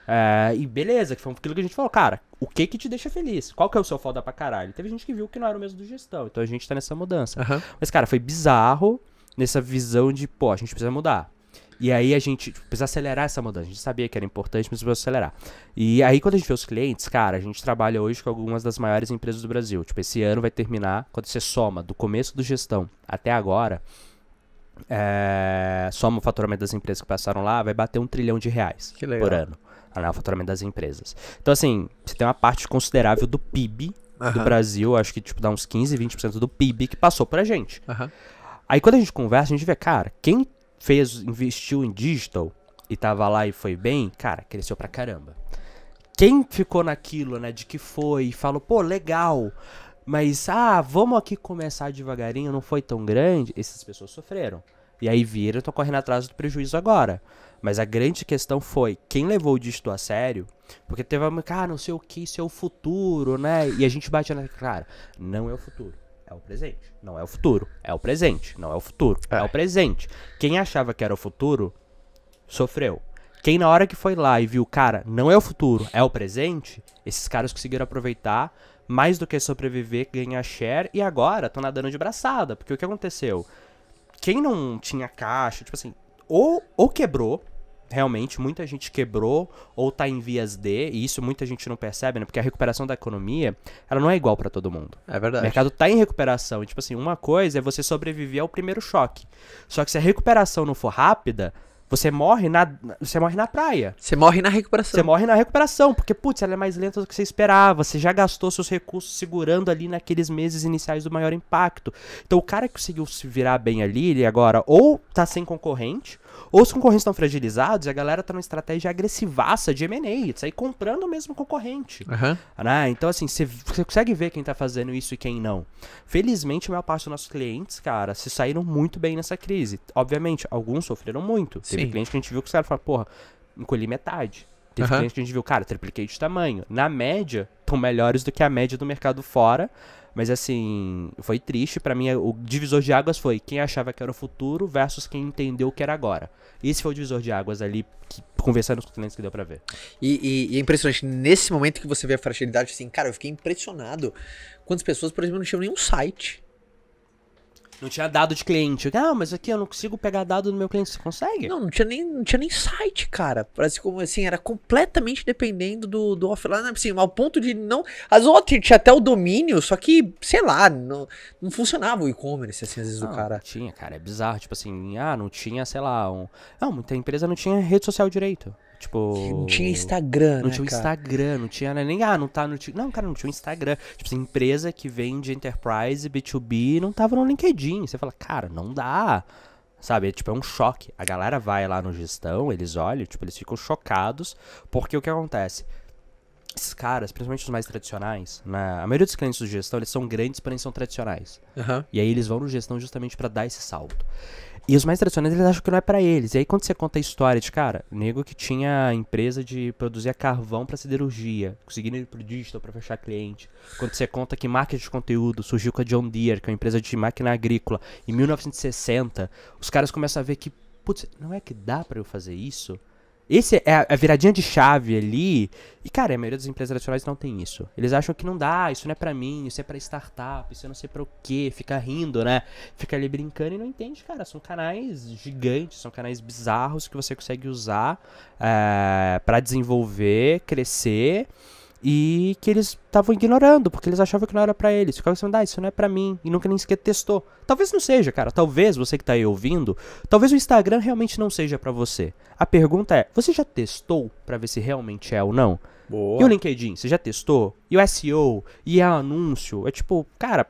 Ah, e beleza, que foi aquilo que a gente falou, cara, o que que te deixa feliz? Qual que é o seu foda pra caralho? Teve gente que viu que não era o mesmo do gestão, então a gente tá nessa mudança. Uhum. Mas, cara, foi bizarro nessa visão de, pô, a gente precisa mudar. E aí a gente tipo, precisa acelerar essa mudança. A gente sabia que era importante, mas precisa acelerar. E aí quando a gente vê os clientes, cara, a gente trabalha hoje com algumas das maiores empresas do Brasil. Tipo, esse ano vai terminar, quando você soma do começo do gestão até agora, é, soma o faturamento das empresas que passaram lá, vai bater um trilhão de reais por ano né, o faturamento das empresas. Então, assim, você tem uma parte considerável do PIB uhum. do Brasil, acho que tipo dá uns 15, 20% do PIB que passou pra gente. Uhum. Aí quando a gente conversa, a gente vê, cara, quem fez, investiu em digital e tava lá e foi bem, cara, cresceu pra caramba. Quem ficou naquilo, né, de que foi e falou, pô, legal, mas ah, vamos aqui começar devagarinho, não foi tão grande, essas pessoas sofreram. E aí viram, tô correndo atrás do prejuízo agora. Mas a grande questão foi quem levou dígito a sério. Porque teve uma, cara, ah, não sei o que, isso é o futuro, né? E a gente bate na cara, não é o futuro. É o presente. Não é o futuro. É o presente. Não é o futuro. É. é o presente. Quem achava que era o futuro, sofreu. Quem na hora que foi lá e viu, cara, não é o futuro, é o presente, esses caras conseguiram aproveitar mais do que sobreviver, ganhar share e agora estão nadando de braçada. Porque o que aconteceu? Quem não tinha caixa, tipo assim, ou, ou quebrou, realmente muita gente quebrou ou está em vias de, e isso muita gente não percebe, né? Porque a recuperação da economia, ela não é igual para todo mundo. É verdade. O mercado está em recuperação. E, tipo assim, uma coisa é você sobreviver ao primeiro choque. Só que se a recuperação não for rápida, você morre na, você morre na praia. Você morre na recuperação. Você morre na recuperação, porque, putz, ela é mais lenta do que você esperava. Você já gastou seus recursos segurando ali naqueles meses iniciais do maior impacto. Então, o cara que conseguiu se virar bem ali, ele agora ou tá sem concorrente, ou os concorrentes estão fragilizados e a galera tá numa estratégia agressivaça de M&A, de sair comprando o mesmo concorrente. Uhum. Né? Então, assim, você consegue ver quem tá fazendo isso e quem não. Felizmente, a maior parte dos nossos clientes, cara, se saíram muito bem nessa crise. Obviamente, alguns sofreram muito. Sim. Teve cliente que a gente viu que os caras falaram, porra, encolhi metade. Teve uhum. cliente que a gente viu, cara, tripliquei de tamanho. Na média, estão melhores do que a média do mercado fora. Mas assim, foi triste. para mim, é, o divisor de águas foi quem achava que era o futuro versus quem entendeu que era agora. Esse foi o divisor de águas ali, que, conversando com os clientes que deu pra ver. E, e, e é impressionante, nesse momento que você vê a fragilidade, assim, cara, eu fiquei impressionado quantas pessoas, por exemplo, não tinham nenhum site. Não tinha dado de cliente. Ah, mas aqui eu não consigo pegar dado do meu cliente. Você consegue? Não, não tinha nem, não tinha nem site, cara. Parece como assim, era completamente dependendo do, do offline. Assim, ao ponto de não. As outras tinha até o domínio, só que, sei lá, não, não funcionava o e-commerce, assim, às vezes não, do cara. Não tinha, cara. É bizarro. Tipo assim, ah, não tinha, sei lá. Um... Não, muita empresa não tinha rede social direito. Tipo. Não tinha Instagram, Não né, tinha cara? Instagram, não tinha né, nem. Ah, não tá no. Não, cara, não tinha Instagram. Tipo, assim, empresa que vende enterprise, B2B, não tava no LinkedIn. Você fala, cara, não dá. Sabe? É, tipo, é um choque. A galera vai lá no gestão, eles olham, tipo, eles ficam chocados, porque o que acontece? Esses caras, principalmente os mais tradicionais, na... Né, a maioria dos clientes do gestão, eles são grandes, porém são tradicionais. Uhum. E aí eles vão no gestão justamente para dar esse salto. E os mais tradicionais, eles acham que não é para eles. E aí quando você conta a história de, cara, nego que tinha empresa de produzir carvão para siderurgia, conseguindo ir pro digital para fechar cliente. Quando você conta que marketing de conteúdo surgiu com a John Deere, que é uma empresa de máquina agrícola, em 1960, os caras começam a ver que, putz, não é que dá para eu fazer isso? Esse é a viradinha de chave ali. E, cara, a maioria das empresas tradicionais não tem isso. Eles acham que não dá, isso não é para mim, isso é para startup, isso é não sei pra o quê. Fica rindo, né? Fica ali brincando e não entende, cara. São canais gigantes, são canais bizarros que você consegue usar é, eh, para desenvolver, crescer e que eles estavam ignorando, porque eles achavam que não era para eles. Ficavam pensando, ah, isso não é para mim, e nunca nem sequer testou. Talvez não seja, cara. Talvez você que tá aí ouvindo, talvez o Instagram realmente não seja para você. A pergunta é, você já testou para ver se realmente é ou não? Boa. E o LinkedIn, você já testou? E o SEO? E o anúncio? É tipo, cara,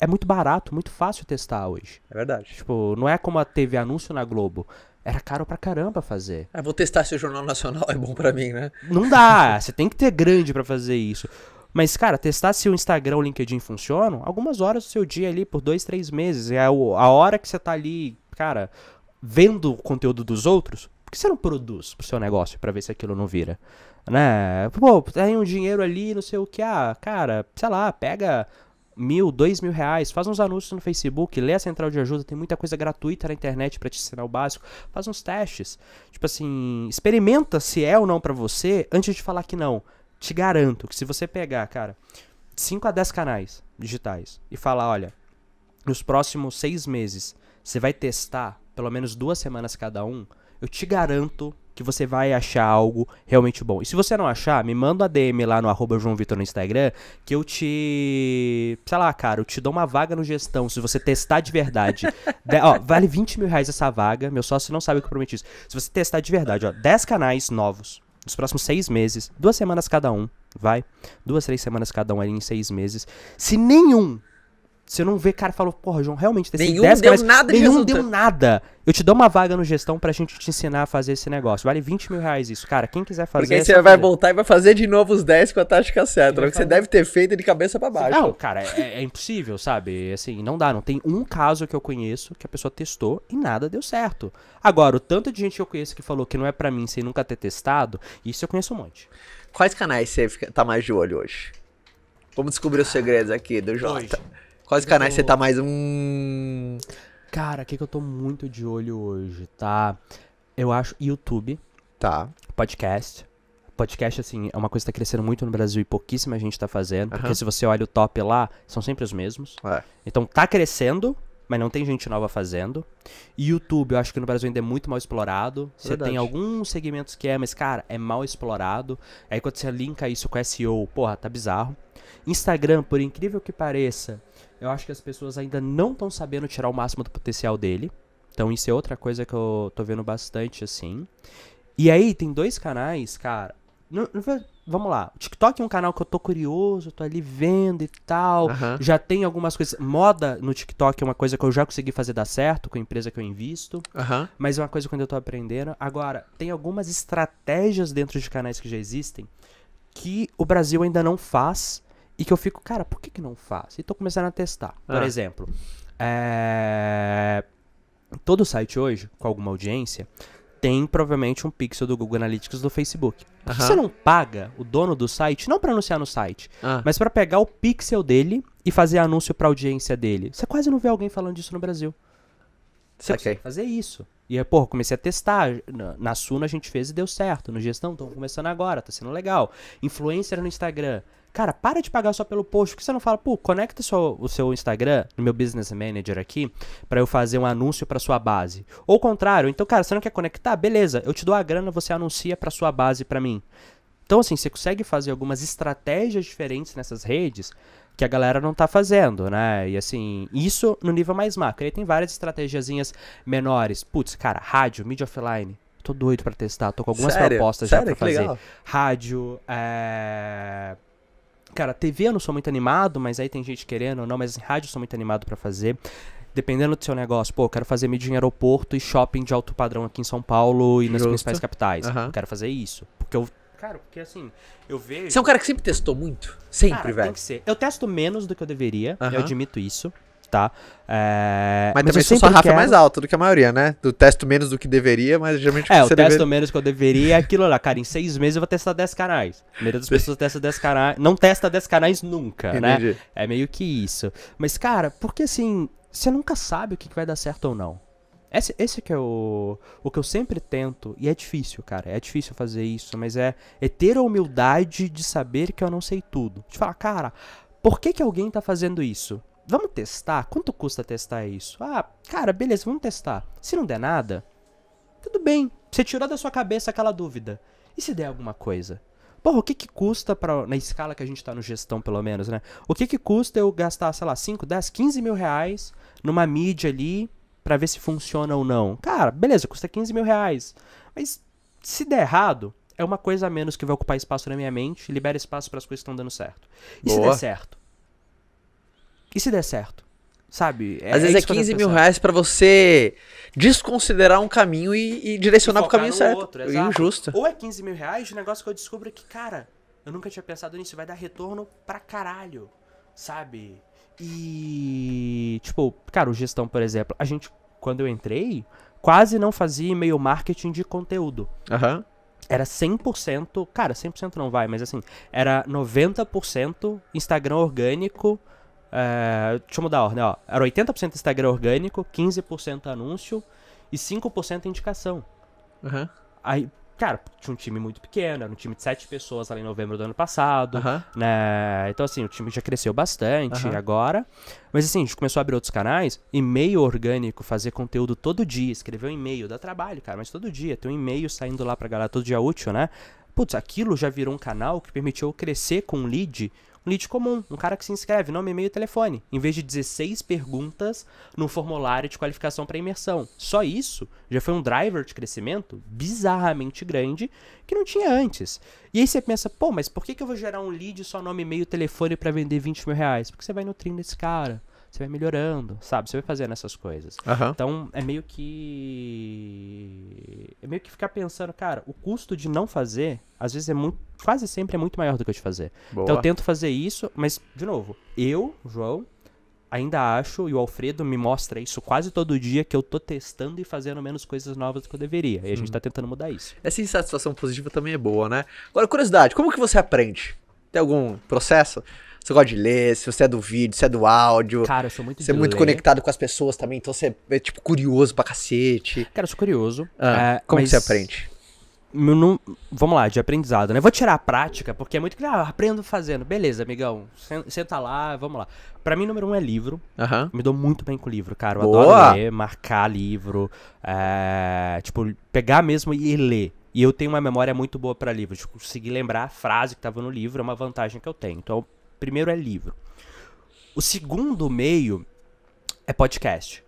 é muito barato, muito fácil testar hoje. É verdade. Tipo, não é como a TV anúncio na Globo. Era caro pra caramba fazer. Ah, vou testar se o Jornal Nacional é bom para mim, né? Não dá, *laughs* você tem que ter grande para fazer isso. Mas, cara, testar se o Instagram ou o LinkedIn funcionam, algumas horas do seu dia ali, por dois, três meses. É a hora que você tá ali, cara, vendo o conteúdo dos outros, por que você não produz pro seu negócio para ver se aquilo não vira? Né? Pô, tem um dinheiro ali, não sei o que. Ah, cara, sei lá, pega mil, dois mil reais, faz uns anúncios no Facebook, lê a central de ajuda, tem muita coisa gratuita na internet para te ensinar o básico, faz uns testes, tipo assim, experimenta se é ou não para você antes de falar que não. Te garanto que se você pegar, cara, 5 a 10 canais digitais e falar, olha, nos próximos seis meses você vai testar pelo menos duas semanas cada um, eu te garanto que você vai achar algo realmente bom. E se você não achar, me manda a DM lá no arroba João Vitor no Instagram, que eu te. Sei lá, cara, eu te dou uma vaga no gestão, se você testar de verdade. *laughs* de, ó, vale 20 mil reais essa vaga, meu sócio não sabe o que eu prometi isso. Se você testar de verdade, ó, 10 canais novos, nos próximos seis meses, duas semanas cada um, vai. Duas, três semanas cada um ali em seis meses. Se nenhum você não vê, cara, fala, porra, João, realmente, tem Nenhum 10 deu nada de Nenhum deu nada. Eu te dou uma vaga no gestão pra gente te ensinar a fazer esse negócio. Vale 20 mil reais isso, cara. Quem quiser fazer. Porque aí você vai fazer. voltar e vai fazer de novo os 10 com a tática certa. Né? Que você fazer. deve ter feito de cabeça para baixo. Não, cara, é, é impossível, sabe? Assim, não dá. Não tem um caso que eu conheço que a pessoa testou e nada deu certo. Agora, o tanto de gente que eu conheço que falou que não é para mim sem nunca ter testado, isso eu conheço um monte. Quais canais você fica, tá mais de olho hoje? Vamos descobrir os segredos aqui do Jota. Hoje. Quais canais você tá mais um. Cara, o que, que eu tô muito de olho hoje, tá? Eu acho YouTube. Tá. Podcast. Podcast, assim, é uma coisa que tá crescendo muito no Brasil e pouquíssima gente tá fazendo. Uhum. Porque se você olha o top lá, são sempre os mesmos. É. Então tá crescendo, mas não tem gente nova fazendo. E YouTube, eu acho que no Brasil ainda é muito mal explorado. Você Verdade. tem alguns segmentos que é, mas, cara, é mal explorado. Aí quando você linka isso com SEO, porra, tá bizarro. Instagram, por incrível que pareça, eu acho que as pessoas ainda não estão sabendo tirar o máximo do potencial dele. Então isso é outra coisa que eu tô vendo bastante, assim. E aí tem dois canais, cara. Não, não, vamos lá. O TikTok é um canal que eu tô curioso, tô ali vendo e tal. Uhum. Já tem algumas coisas. Moda no TikTok é uma coisa que eu já consegui fazer dar certo com a empresa que eu invisto. Uhum. Mas é uma coisa que eu tô aprendendo. Agora, tem algumas estratégias dentro de canais que já existem que o Brasil ainda não faz e que eu fico, cara, por que, que não faço E tô começando a testar. Por ah. exemplo, é... todo site hoje, com alguma audiência, tem provavelmente um pixel do Google Analytics do Facebook. Por uh -huh. você não paga o dono do site, não para anunciar no site, ah. mas para pegar o pixel dele e fazer anúncio para audiência dele? Você quase não vê alguém falando disso no Brasil. Você okay. consegue fazer isso. E aí, é, porra, comecei a testar. Na, na a gente fez e deu certo. No gestão, estão começando agora, tá sendo legal. Influencer no Instagram. Cara, para de pagar só pelo post. Por que você não fala, pô, conecta só o seu Instagram no meu Business Manager aqui para eu fazer um anúncio para sua base? Ou contrário, então, cara, você não quer conectar? Beleza, eu te dou a grana, você anuncia para sua base para mim. Então, assim, você consegue fazer algumas estratégias diferentes nessas redes que a galera não tá fazendo, né? E assim, isso no nível mais macro. Aí tem várias estratégiazinhas menores. Putz, cara, rádio, mídia offline. Tô doido para testar, tô com algumas Sério? propostas Sério? já pra fazer. Rádio, é Cara, TV eu não sou muito animado, mas aí tem gente querendo ou não, mas em rádio eu sou muito animado para fazer. Dependendo do seu negócio, pô, eu quero fazer mídia em aeroporto e shopping de alto padrão aqui em São Paulo e Justo. nas principais capitais. Uhum. Eu quero fazer isso. Porque eu Cara, porque assim, eu vejo. Você é um cara que sempre testou muito? Sempre, cara, velho. Tem que ser. Eu testo menos do que eu deveria, uhum. eu admito isso tá? É, mas, mas também sou sua Rafa quero... mais alta do que a maioria, né? Do testo menos do que deveria, mas geralmente... É, o testo deveria... menos do que eu deveria é aquilo lá, cara, em seis meses eu vou testar 10 canais. A maioria das pessoas testa 10 canais, não testa 10 canais nunca, né? Entendi. né? É meio que isso. Mas, cara, porque assim, você nunca sabe o que vai dar certo ou não. Esse, esse que é o, o que eu sempre tento, e é difícil, cara, é difícil fazer isso, mas é, é ter a humildade de saber que eu não sei tudo. De falar, cara, por que, que alguém tá fazendo isso? vamos testar? Quanto custa testar isso? Ah, cara, beleza, vamos testar. Se não der nada, tudo bem. Você tirou da sua cabeça aquela dúvida. E se der alguma coisa? Porra, o que que custa pra, na escala que a gente tá no gestão, pelo menos, né? O que que custa eu gastar, sei lá, 5, 10, 15 mil reais numa mídia ali para ver se funciona ou não? Cara, beleza, custa 15 mil reais. Mas se der errado, é uma coisa a menos que vai ocupar espaço na minha mente, libera espaço para as coisas que estão dando certo. E Boa. se der certo? E se der certo? Sabe? É, Às é vezes é, 15 mil reais pra você desconsiderar um caminho e, e direcionar e pro caminho certo. Outro, e injusto. Ou é 15 mil reais de um negócio que eu descubro que, cara, eu nunca tinha pensado nisso, vai dar retorno pra caralho. Sabe? E. Tipo, cara, o gestão, por exemplo, a gente, quando eu entrei, quase não fazia e-mail marketing de conteúdo. Aham. Uhum era 100%, cara, 100% não vai, mas assim, era 90% Instagram orgânico, é, deixa eu mudar a ordem, ó. Era 80% Instagram orgânico, 15% anúncio e 5% indicação. Uhum. Aí, cara, tinha um time muito pequeno, era um time de sete pessoas lá em novembro do ano passado, uhum. né? Então, assim, o time já cresceu bastante uhum. agora. Mas, assim, a gente começou a abrir outros canais, e-mail orgânico, fazer conteúdo todo dia, escrever um e-mail, dá trabalho, cara, mas todo dia, tem um e-mail saindo lá pra galera todo dia útil, né? Putz, aquilo já virou um canal que permitiu crescer com lead um lead comum, um cara que se inscreve, nome, e-mail e telefone, em vez de 16 perguntas no formulário de qualificação para imersão. Só isso já foi um driver de crescimento bizarramente grande que não tinha antes. E aí você pensa, pô, mas por que, que eu vou gerar um lead só nome, e-mail e telefone para vender 20 mil reais? Porque você vai nutrindo esse cara você vai melhorando, sabe? Você vai fazendo essas coisas. Uhum. Então, é meio que é meio que ficar pensando, cara, o custo de não fazer, às vezes é muito, quase sempre é muito maior do que o de fazer. Então, boa. Então eu tento fazer isso, mas, de novo, eu, João, ainda acho, e o Alfredo me mostra isso quase todo dia, que eu tô testando e fazendo menos coisas novas do que eu deveria. E a gente hum. tá tentando mudar isso. Essa insatisfação positiva também é boa, né? Agora, curiosidade, como que você aprende? Tem algum processo? você gosta de ler, se você é do vídeo, se é do áudio. Cara, eu sou muito Você é muito ler. conectado com as pessoas também, então você é, tipo, curioso pra cacete. Cara, eu sou curioso. Ah, é, como mas... que você aprende? Não, vamos lá, de aprendizado, né? Vou tirar a prática, porque é muito que ah, aprendo fazendo. Beleza, amigão. Senta lá, vamos lá. Pra mim, número um é livro. Uhum. Me dou muito bem com livro, cara. Eu Boa. adoro ler, marcar livro. É, tipo, pegar mesmo e ler. E eu tenho uma memória muito boa para livros. Tipo, conseguir lembrar a frase que tava no livro é uma vantagem que eu tenho. Então, primeiro é livro. O segundo meio é podcast.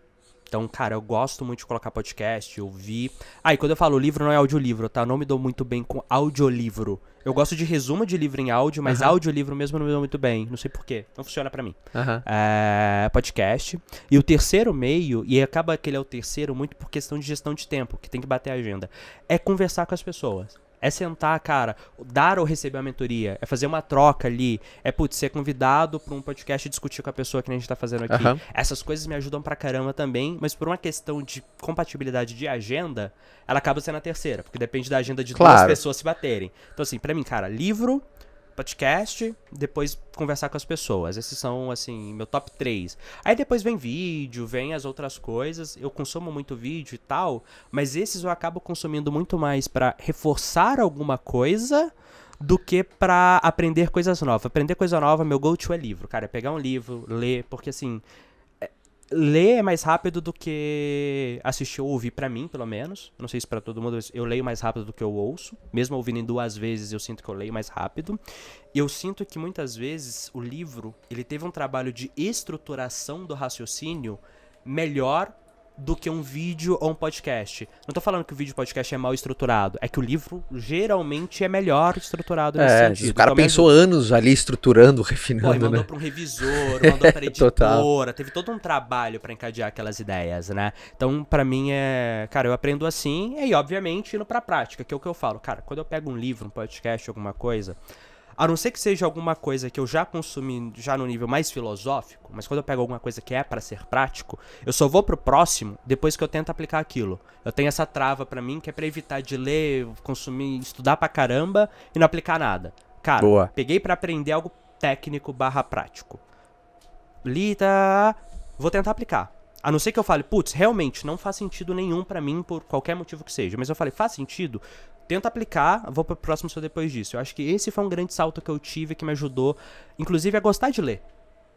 Então, cara, eu gosto muito de colocar podcast, ouvir. Ah, e quando eu falo livro, não é audiolivro, tá? Eu não me dou muito bem com audiolivro. Eu gosto de resumo de livro em áudio, mas uhum. audiolivro mesmo não me dou muito bem. Não sei porquê. Não funciona para mim. Uhum. É, podcast. E o terceiro meio, e acaba que ele é o terceiro muito por questão de gestão de tempo, que tem que bater a agenda, é conversar com as pessoas. É sentar, cara, dar ou receber a mentoria. É fazer uma troca ali. É, putz, ser convidado para um podcast e discutir com a pessoa que a gente tá fazendo aqui. Uhum. Essas coisas me ajudam pra caramba também, mas por uma questão de compatibilidade de agenda, ela acaba sendo a terceira, porque depende da agenda de claro. duas pessoas se baterem. Então, assim, pra mim, cara, livro, podcast, depois conversar com as pessoas. Esses são, assim, meu top 3. Aí depois vem vídeo, vem as outras coisas. Eu consumo muito vídeo e tal, mas esses eu acabo consumindo muito mais para reforçar alguma coisa do que para aprender coisas novas. Aprender coisa nova, meu go-to é livro, cara. É pegar um livro, ler, porque assim, ler é mais rápido do que assistir ou ouvir para mim, pelo menos. Não sei se para todo mundo, eu leio mais rápido do que eu ouço. Mesmo ouvindo em duas vezes, eu sinto que eu leio mais rápido. Eu sinto que muitas vezes o livro, ele teve um trabalho de estruturação do raciocínio melhor do que um vídeo ou um podcast. Não tô falando que o vídeo podcast é mal estruturado, é que o livro geralmente é melhor estruturado nesse é, sentido. O cara então, pensou mesmo... anos ali estruturando, *laughs* refinando, Pô, mandou né? para um revisor, mandou para *laughs* é, editora, teve todo um trabalho para encadear aquelas ideias, né? Então, para mim é, cara, eu aprendo assim, e obviamente indo para prática, que é o que eu falo, cara, quando eu pego um livro, um podcast, alguma coisa, a não ser que seja alguma coisa que eu já consumi já no nível mais filosófico, mas quando eu pego alguma coisa que é para ser prático, eu só vou pro próximo depois que eu tento aplicar aquilo. Eu tenho essa trava para mim que é para evitar de ler, consumir, estudar pra caramba e não aplicar nada. Cara, Boa. peguei para aprender algo técnico barra prático. Lita, vou tentar aplicar. A não ser que eu fale, putz, realmente não faz sentido nenhum para mim por qualquer motivo que seja. Mas eu falei, faz sentido? tento aplicar, vou pro próximo só depois disso. Eu acho que esse foi um grande salto que eu tive que me ajudou, inclusive, a gostar de ler.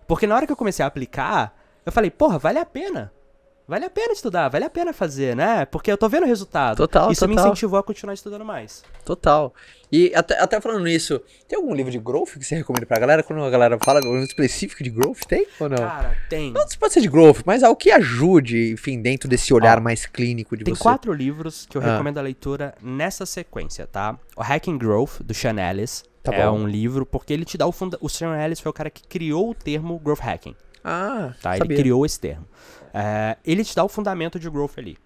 Porque na hora que eu comecei a aplicar, eu falei, porra, vale a pena vale a pena estudar, vale a pena fazer, né? Porque eu tô vendo o resultado. Total, Isso total. me incentivou a continuar estudando mais. Total. E até, até falando nisso, tem algum livro de growth que você recomenda pra galera? Quando a galera fala um específico de growth, tem ou não? Cara, tem. Não pode ser de growth, mas algo que ajude, enfim, dentro desse olhar mais clínico de tem você. Tem quatro livros que eu ah. recomendo a leitura nessa sequência, tá? O Hacking Growth, do Sean Ellis. Tá é bom. um livro, porque ele te dá o fundo. O Sean Ellis foi o cara que criou o termo growth hacking. Ah, tá? Sabia. Ele criou esse termo. É, ele te dá o fundamento de growth ali.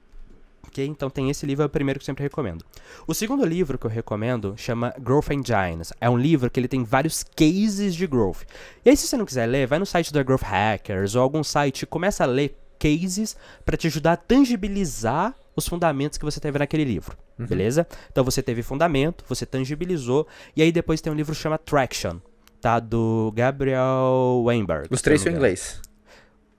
Ok? Então tem esse livro, é o primeiro que eu sempre recomendo. O segundo livro que eu recomendo chama Growth Engines. É um livro que ele tem vários cases de growth. E aí se você não quiser ler, vai no site da Growth Hackers ou algum site e começa a ler cases para te ajudar a tangibilizar os fundamentos que você teve naquele livro, uhum. beleza? Então você teve fundamento, você tangibilizou e aí depois tem um livro que chama Traction, Tá do Gabriel Weinberg. Os três são em inglês.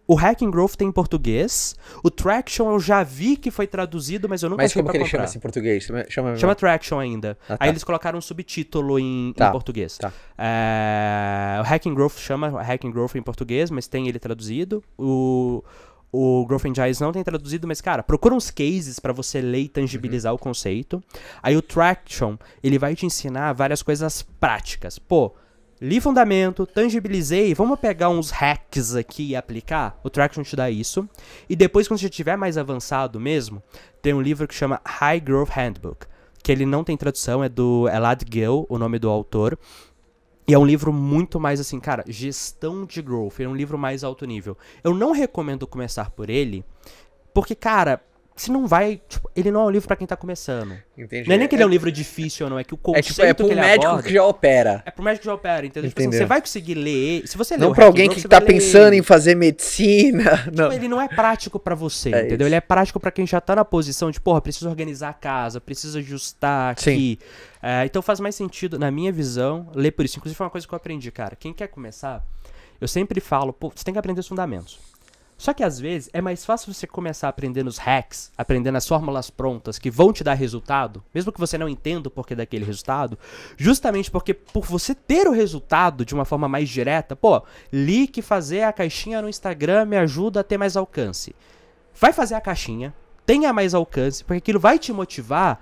O Hacking Growth tem em português. O Traction eu já vi que foi traduzido, mas eu nunca mas achei como que ele chama assim em português? Chama, chama Traction ainda. Ah, tá. Aí eles colocaram um subtítulo em, tá. em português. Tá. É... o Hacking Growth chama Hacking Growth em português, mas tem ele traduzido. O, o Growth Engines não tem traduzido, mas cara, procura uns cases para você ler e tangibilizar uhum. o conceito. Aí o Traction, ele vai te ensinar várias coisas práticas. Pô, li fundamento, tangibilizei, vamos pegar uns hacks aqui e aplicar? O Traction te dá isso. E depois, quando você estiver mais avançado mesmo, tem um livro que chama High Growth Handbook, que ele não tem tradução, é do Elad Gill, o nome do autor. E é um livro muito mais assim, cara, gestão de growth, é um livro mais alto nível. Eu não recomendo começar por ele, porque, cara, se não vai. Tipo, ele não é um livro para quem tá começando. Entendi. Não é nem que ele é um é- livro difícil ou não, é que o é conceito é, tipo, é pro que médico aborda, que já opera. É pro médico que já opera, entendeu? Tipo, assim, você vai conseguir ler. Se você tá ler Não para alguém que tá pensando ler. em fazer medicina. *laughs* Tipo, não. Tipo, ele não é prático para você, é entendeu? Isso. Ele é prático para quem já tá na posição de, porra, precisa organizar a casa, precisa ajustar aqui. É, então faz mais sentido, na minha visão, ler por isso. Inclusive foi uma coisa que eu aprendi, cara. Quem quer começar, eu sempre falo, pô, você tem que aprender os fundamentos. Só que às vezes é mais fácil você começar aprendendo os hacks, aprendendo as fórmulas prontas que vão te dar resultado, mesmo que você não entenda o porquê daquele resultado, justamente porque por você ter o resultado de uma forma mais direta, pô, li que fazer a caixinha no Instagram me ajuda a ter mais alcance. Vai fazer a caixinha, tenha mais alcance, porque aquilo vai te motivar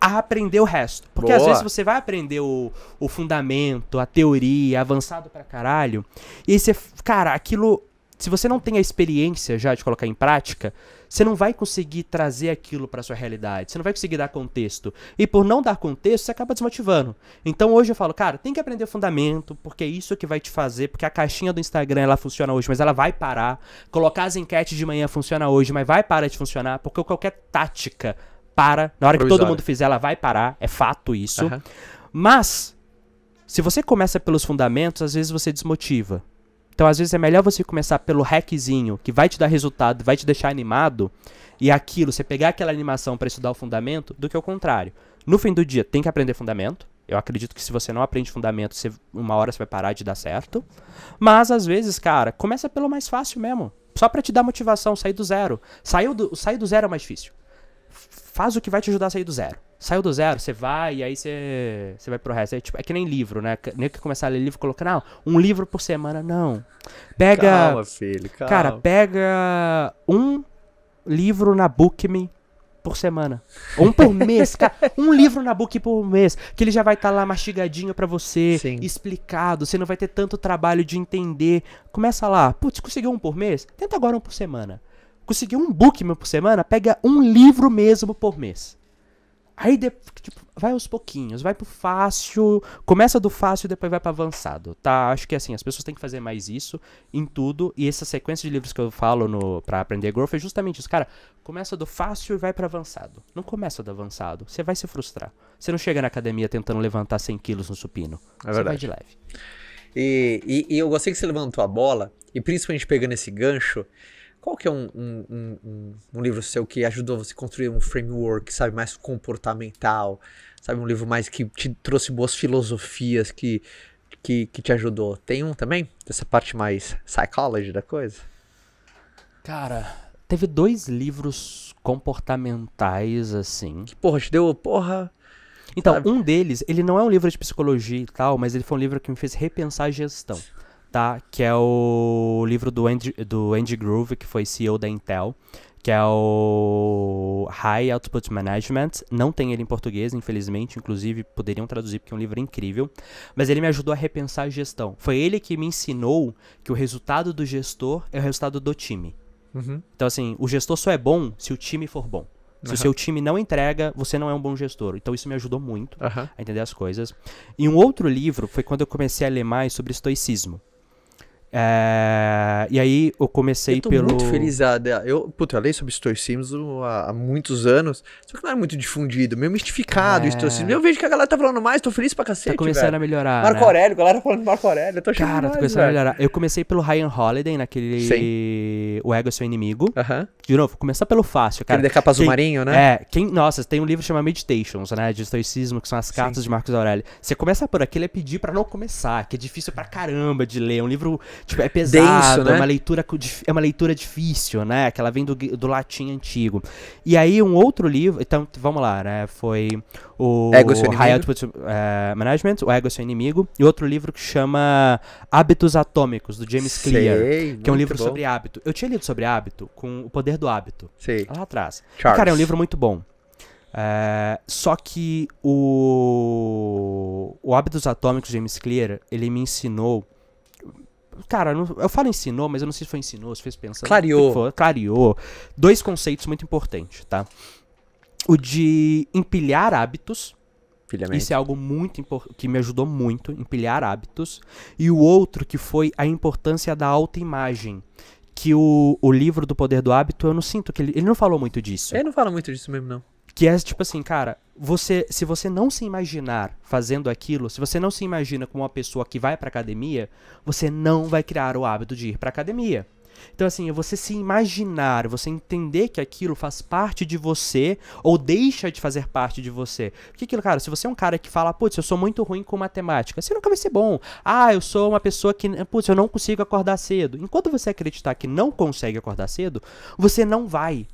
a aprender o resto. Porque Boa. às vezes você vai aprender o, o fundamento, a teoria, avançado pra caralho, e você, cara, aquilo se você não tem a experiência já de colocar em prática, você não vai conseguir trazer aquilo para sua realidade, você não vai conseguir dar contexto. E por não dar contexto, você acaba desmotivando. Então hoje eu falo, cara, tem que aprender o fundamento, porque é isso que vai te fazer, porque a caixinha do Instagram ela funciona hoje, mas ela vai parar. Colocar as enquetes de manhã funciona hoje, mas vai parar de funcionar, porque qualquer tática para, na hora que todo mundo fizer, ela vai parar, é fato isso. Uhum. Mas se você começa pelos fundamentos, às vezes você desmotiva. Então, às vezes é melhor você começar pelo hackzinho, que vai te dar resultado, vai te deixar animado, e aquilo, você pegar aquela animação para estudar o fundamento, do que o contrário. No fim do dia, tem que aprender fundamento. Eu acredito que se você não aprende fundamento, você, uma hora você vai parar de dar certo. Mas às vezes, cara, começa pelo mais fácil mesmo. Só para te dar motivação, sair do zero. Saiu do, sair do zero é mais difícil. Faz o que vai te ajudar a sair do zero saiu do zero, você vai e aí você, você vai pro resto. É, tipo, é que nem livro, né? Nem que começar a ler livro colocar, não. Ah, um livro por semana, não. Pega. Calma, filho, calma. Cara, pega um livro na Bookme por semana. Um por *laughs* mês, cara. Um livro na book por mês. Que ele já vai estar tá lá mastigadinho para você, Sim. explicado. Você não vai ter tanto trabalho de entender. Começa lá. Putz, conseguiu um por mês? Tenta agora um por semana. Conseguiu um book por semana? Pega um livro mesmo por mês. Aí, tipo, vai aos pouquinhos, vai pro fácil, começa do fácil e depois vai pro avançado, tá? Acho que, assim, as pessoas têm que fazer mais isso em tudo, e essa sequência de livros que eu falo no, pra aprender growth é justamente isso, cara, começa do fácil e vai pro avançado. Não começa do avançado, você vai se frustrar. Você não chega na academia tentando levantar 100 quilos no supino, é você vai de leve. E, e, e eu gostei que você levantou a bola, e principalmente pegando esse gancho, qual que é um, um, um, um, livro seu que ajudou você a construir um framework, sabe, mais comportamental, sabe, um livro mais que te trouxe boas filosofias, que, que, que te ajudou? Tem um também? Dessa parte mais psychology da coisa? Cara, teve dois livros comportamentais, assim. Que porra, te deu, porra... Então, sabe? um deles, ele não é um livro de psicologia e tal, mas ele foi um livro que me fez repensar a gestão citar, tá? que é o livro do Andy, do Andy Groove, que foi CEO da Intel, que é o High Output Management. Não tem ele em português, infelizmente, inclusive poderiam traduzir porque é um livro incrível, mas ele me ajudou a repensar a gestão. Foi ele que me ensinou que o resultado do gestor é o resultado do time. Uhum. Então, assim, o gestor só é bom se o time for bom. Se uhum. o seu time não entrega, você não é um bom gestor. Então isso me ajudou muito uhum. a entender as coisas. E um outro livro foi quando eu comecei a ler mais sobre estoicismo. É... E aí eu comecei eu tô pelo. muito feliz. Ah, eu, puta, eu leio sobre estoicismo uh, há, há muitos anos, só que não era muito difundido, meio mistificado é... o estoicismo. Eu vejo que a galera tá falando mais, tô feliz pra cacete. Tá começando velho. a melhorar. Marco né? Aurélio, a galera tá falando Marco Aurélio, eu tô achando. Cara, tá começando velho. a melhorar. Eu comecei pelo Ryan Holiday, naquele. Sim. O Ego é seu inimigo. Uh -huh. De novo, começar pelo fácil, cara. Aquele de capa azul marinho, né? É, quem. Nossa, tem um livro chamado Meditations, né? De estoicismo, que são as cartas Sim. de Marcos Aurélio. Você começa por aquele é pedir pra não começar, que é difícil pra caramba de ler. É um livro Tipo, é pesado, Denso, é né? é, uma leitura, é uma leitura difícil, né? Que ela vem do, do latim antigo. E aí, um outro livro. Então, vamos lá, né? Foi o Ego seu High Output uh, eh, Management, o Ego seu inimigo, e outro livro que chama Hábitos Atômicos, do James Sei, Clear, que é um livro bom. sobre hábito. Eu tinha lido sobre hábito com O Poder do Hábito, Sei. lá atrás. E, cara, é um livro muito bom. Eh, só que o, o Hábitos Atômicos James Clear, ele me ensinou Cara, eu falo ensinou, mas eu não sei se foi ensinou, se fez pensar. Clareou. clareou. Dois conceitos muito importantes, tá? O de empilhar hábitos. Pilhamento. Isso é algo muito que me ajudou muito, empilhar hábitos. E o outro que foi a importância da autoimagem que o, o livro do Poder do Hábito, eu não sinto que ele, ele não falou muito disso. Ele não fala muito disso mesmo, não. Que é tipo assim, cara, você, se você não se imaginar fazendo aquilo, se você não se imagina como uma pessoa que vai pra academia, você não vai criar o hábito de ir pra academia. Então, assim, você se imaginar, você entender que aquilo faz parte de você ou deixa de fazer parte de você. Porque aquilo, cara, se você é um cara que fala, putz, eu sou muito ruim com matemática, você nunca vai ser bom. Ah, eu sou uma pessoa que, putz, eu não consigo acordar cedo. Enquanto você acreditar que não consegue acordar cedo, você não vai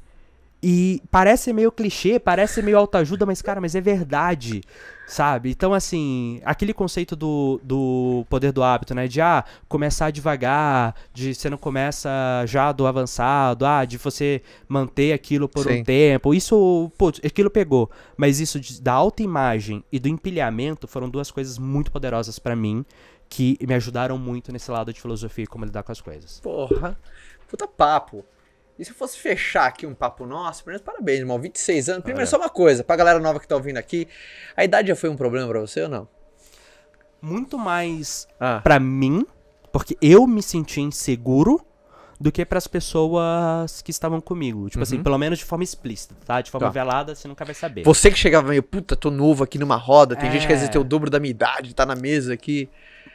e parece meio clichê, parece meio autoajuda, mas, cara, mas é verdade, sabe? Então, assim, aquele conceito do, do poder do hábito, né? De, ah, começar devagar, de você não começa já do avançado, ah, de você manter aquilo por Sim. um tempo. Isso, putz, aquilo pegou. Mas isso de, da autoimagem e do empilhamento foram duas coisas muito poderosas para mim, que me ajudaram muito nesse lado de filosofia e como lidar com as coisas. Porra, puta papo. E se eu fosse fechar aqui um papo nosso, primeiro, parabéns, irmão, 26 anos. Primeiro, é. só uma coisa, pra galera nova que tá ouvindo aqui, a idade já foi um problema para você ou não? Muito mais ah. para mim, porque eu me senti inseguro do que para as pessoas que estavam comigo. Tipo assim, uhum. assim, pelo menos de forma explícita, tá? De forma tá. velada, você nunca vai saber. Você que chegava meio, puta, tô novo aqui numa roda, tem é... gente que quer é. dizer tem o dobro da minha idade, tá na mesa aqui.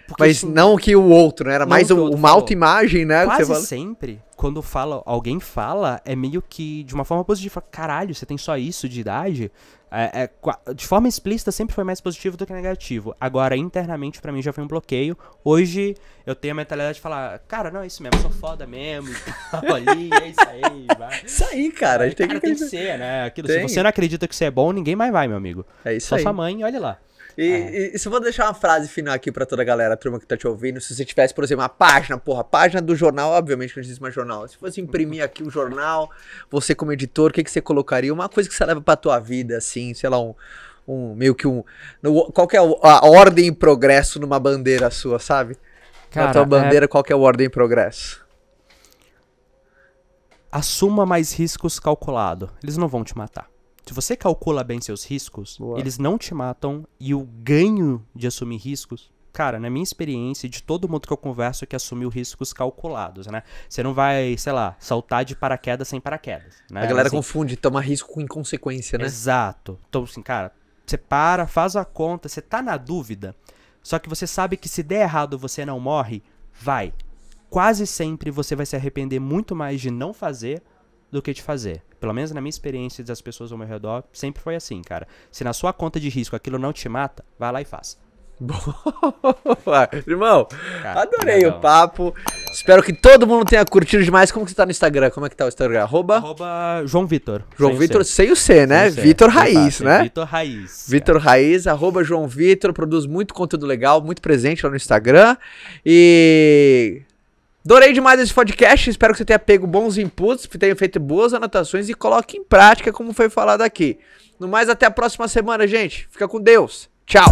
Porque, mas assim, não que o outro, né? Era mais o uma autoimagem, né? Quase sempre, quando fala, alguém fala, é meio que de uma forma positiva. Caralho, você tem só isso de idade? É, é, de forma explícita sempre foi mais positivo do que negativo. Agora, internamente, para mim já foi um bloqueio. Hoje eu tenho a mentalidade de falar, cara, não, é isso mesmo, sou foda mesmo. Ali, é isso aí, vai. *laughs* Isso aí, cara. A gente tem, que, tem que ser, né? Aquilo, tem. se você não acredita que você é bom, ninguém mais vai, meu amigo. É isso só aí. sua mãe, olha lá. E, é. e se eu vou deixar uma frase final aqui pra toda a galera, a turma que tá te ouvindo, se você tivesse, por exemplo, uma página, porra, a página do jornal, obviamente que não existe mais jornal. Se fosse imprimir aqui o um jornal, você como editor, o que, que você colocaria? Uma coisa que você leva pra tua vida, assim, sei lá, um, um meio que um. No, qual é a ordem e progresso numa bandeira sua, sabe? Cara, Na tua é bandeira, é... qual é a ordem e progresso? Assuma mais riscos calculado. Eles não vão te matar. Se você calcula bem seus riscos, Boa. eles não te matam e o ganho de assumir riscos cara, na minha experiência de todo mundo que eu converso que assumiu riscos calculados, né? Você não vai, sei lá, saltar de paraquedas sem paraquedas, né? A galera assim, confunde tomar risco com inconsequência, né? Exato. Então, assim, cara, você para, faz a conta, você tá na dúvida, só que você sabe que se der errado você não morre, vai. Quase sempre você vai se arrepender muito mais de não fazer do que de fazer. Pelo menos na minha experiência das pessoas ao meu redor, sempre foi assim, cara. Se na sua conta de risco aquilo não te mata, vai lá e faça. *laughs* Boa. Irmão, cara, adorei não, o papo. Espero que todo mundo tenha curtido demais. Como que você tá no Instagram? Como é que tá o Instagram? Arroba, arroba João Vitor. João sem Vitor, o sem o C, né? né? Vitor Raiz, né? Vitor Raiz. Vitor Raiz, arroba João Vitor. Produz muito conteúdo legal, muito presente lá no Instagram. E Adorei demais esse podcast, espero que você tenha pego bons inputs, que tenha feito boas anotações e coloque em prática como foi falado aqui. No mais, até a próxima semana, gente. Fica com Deus. Tchau.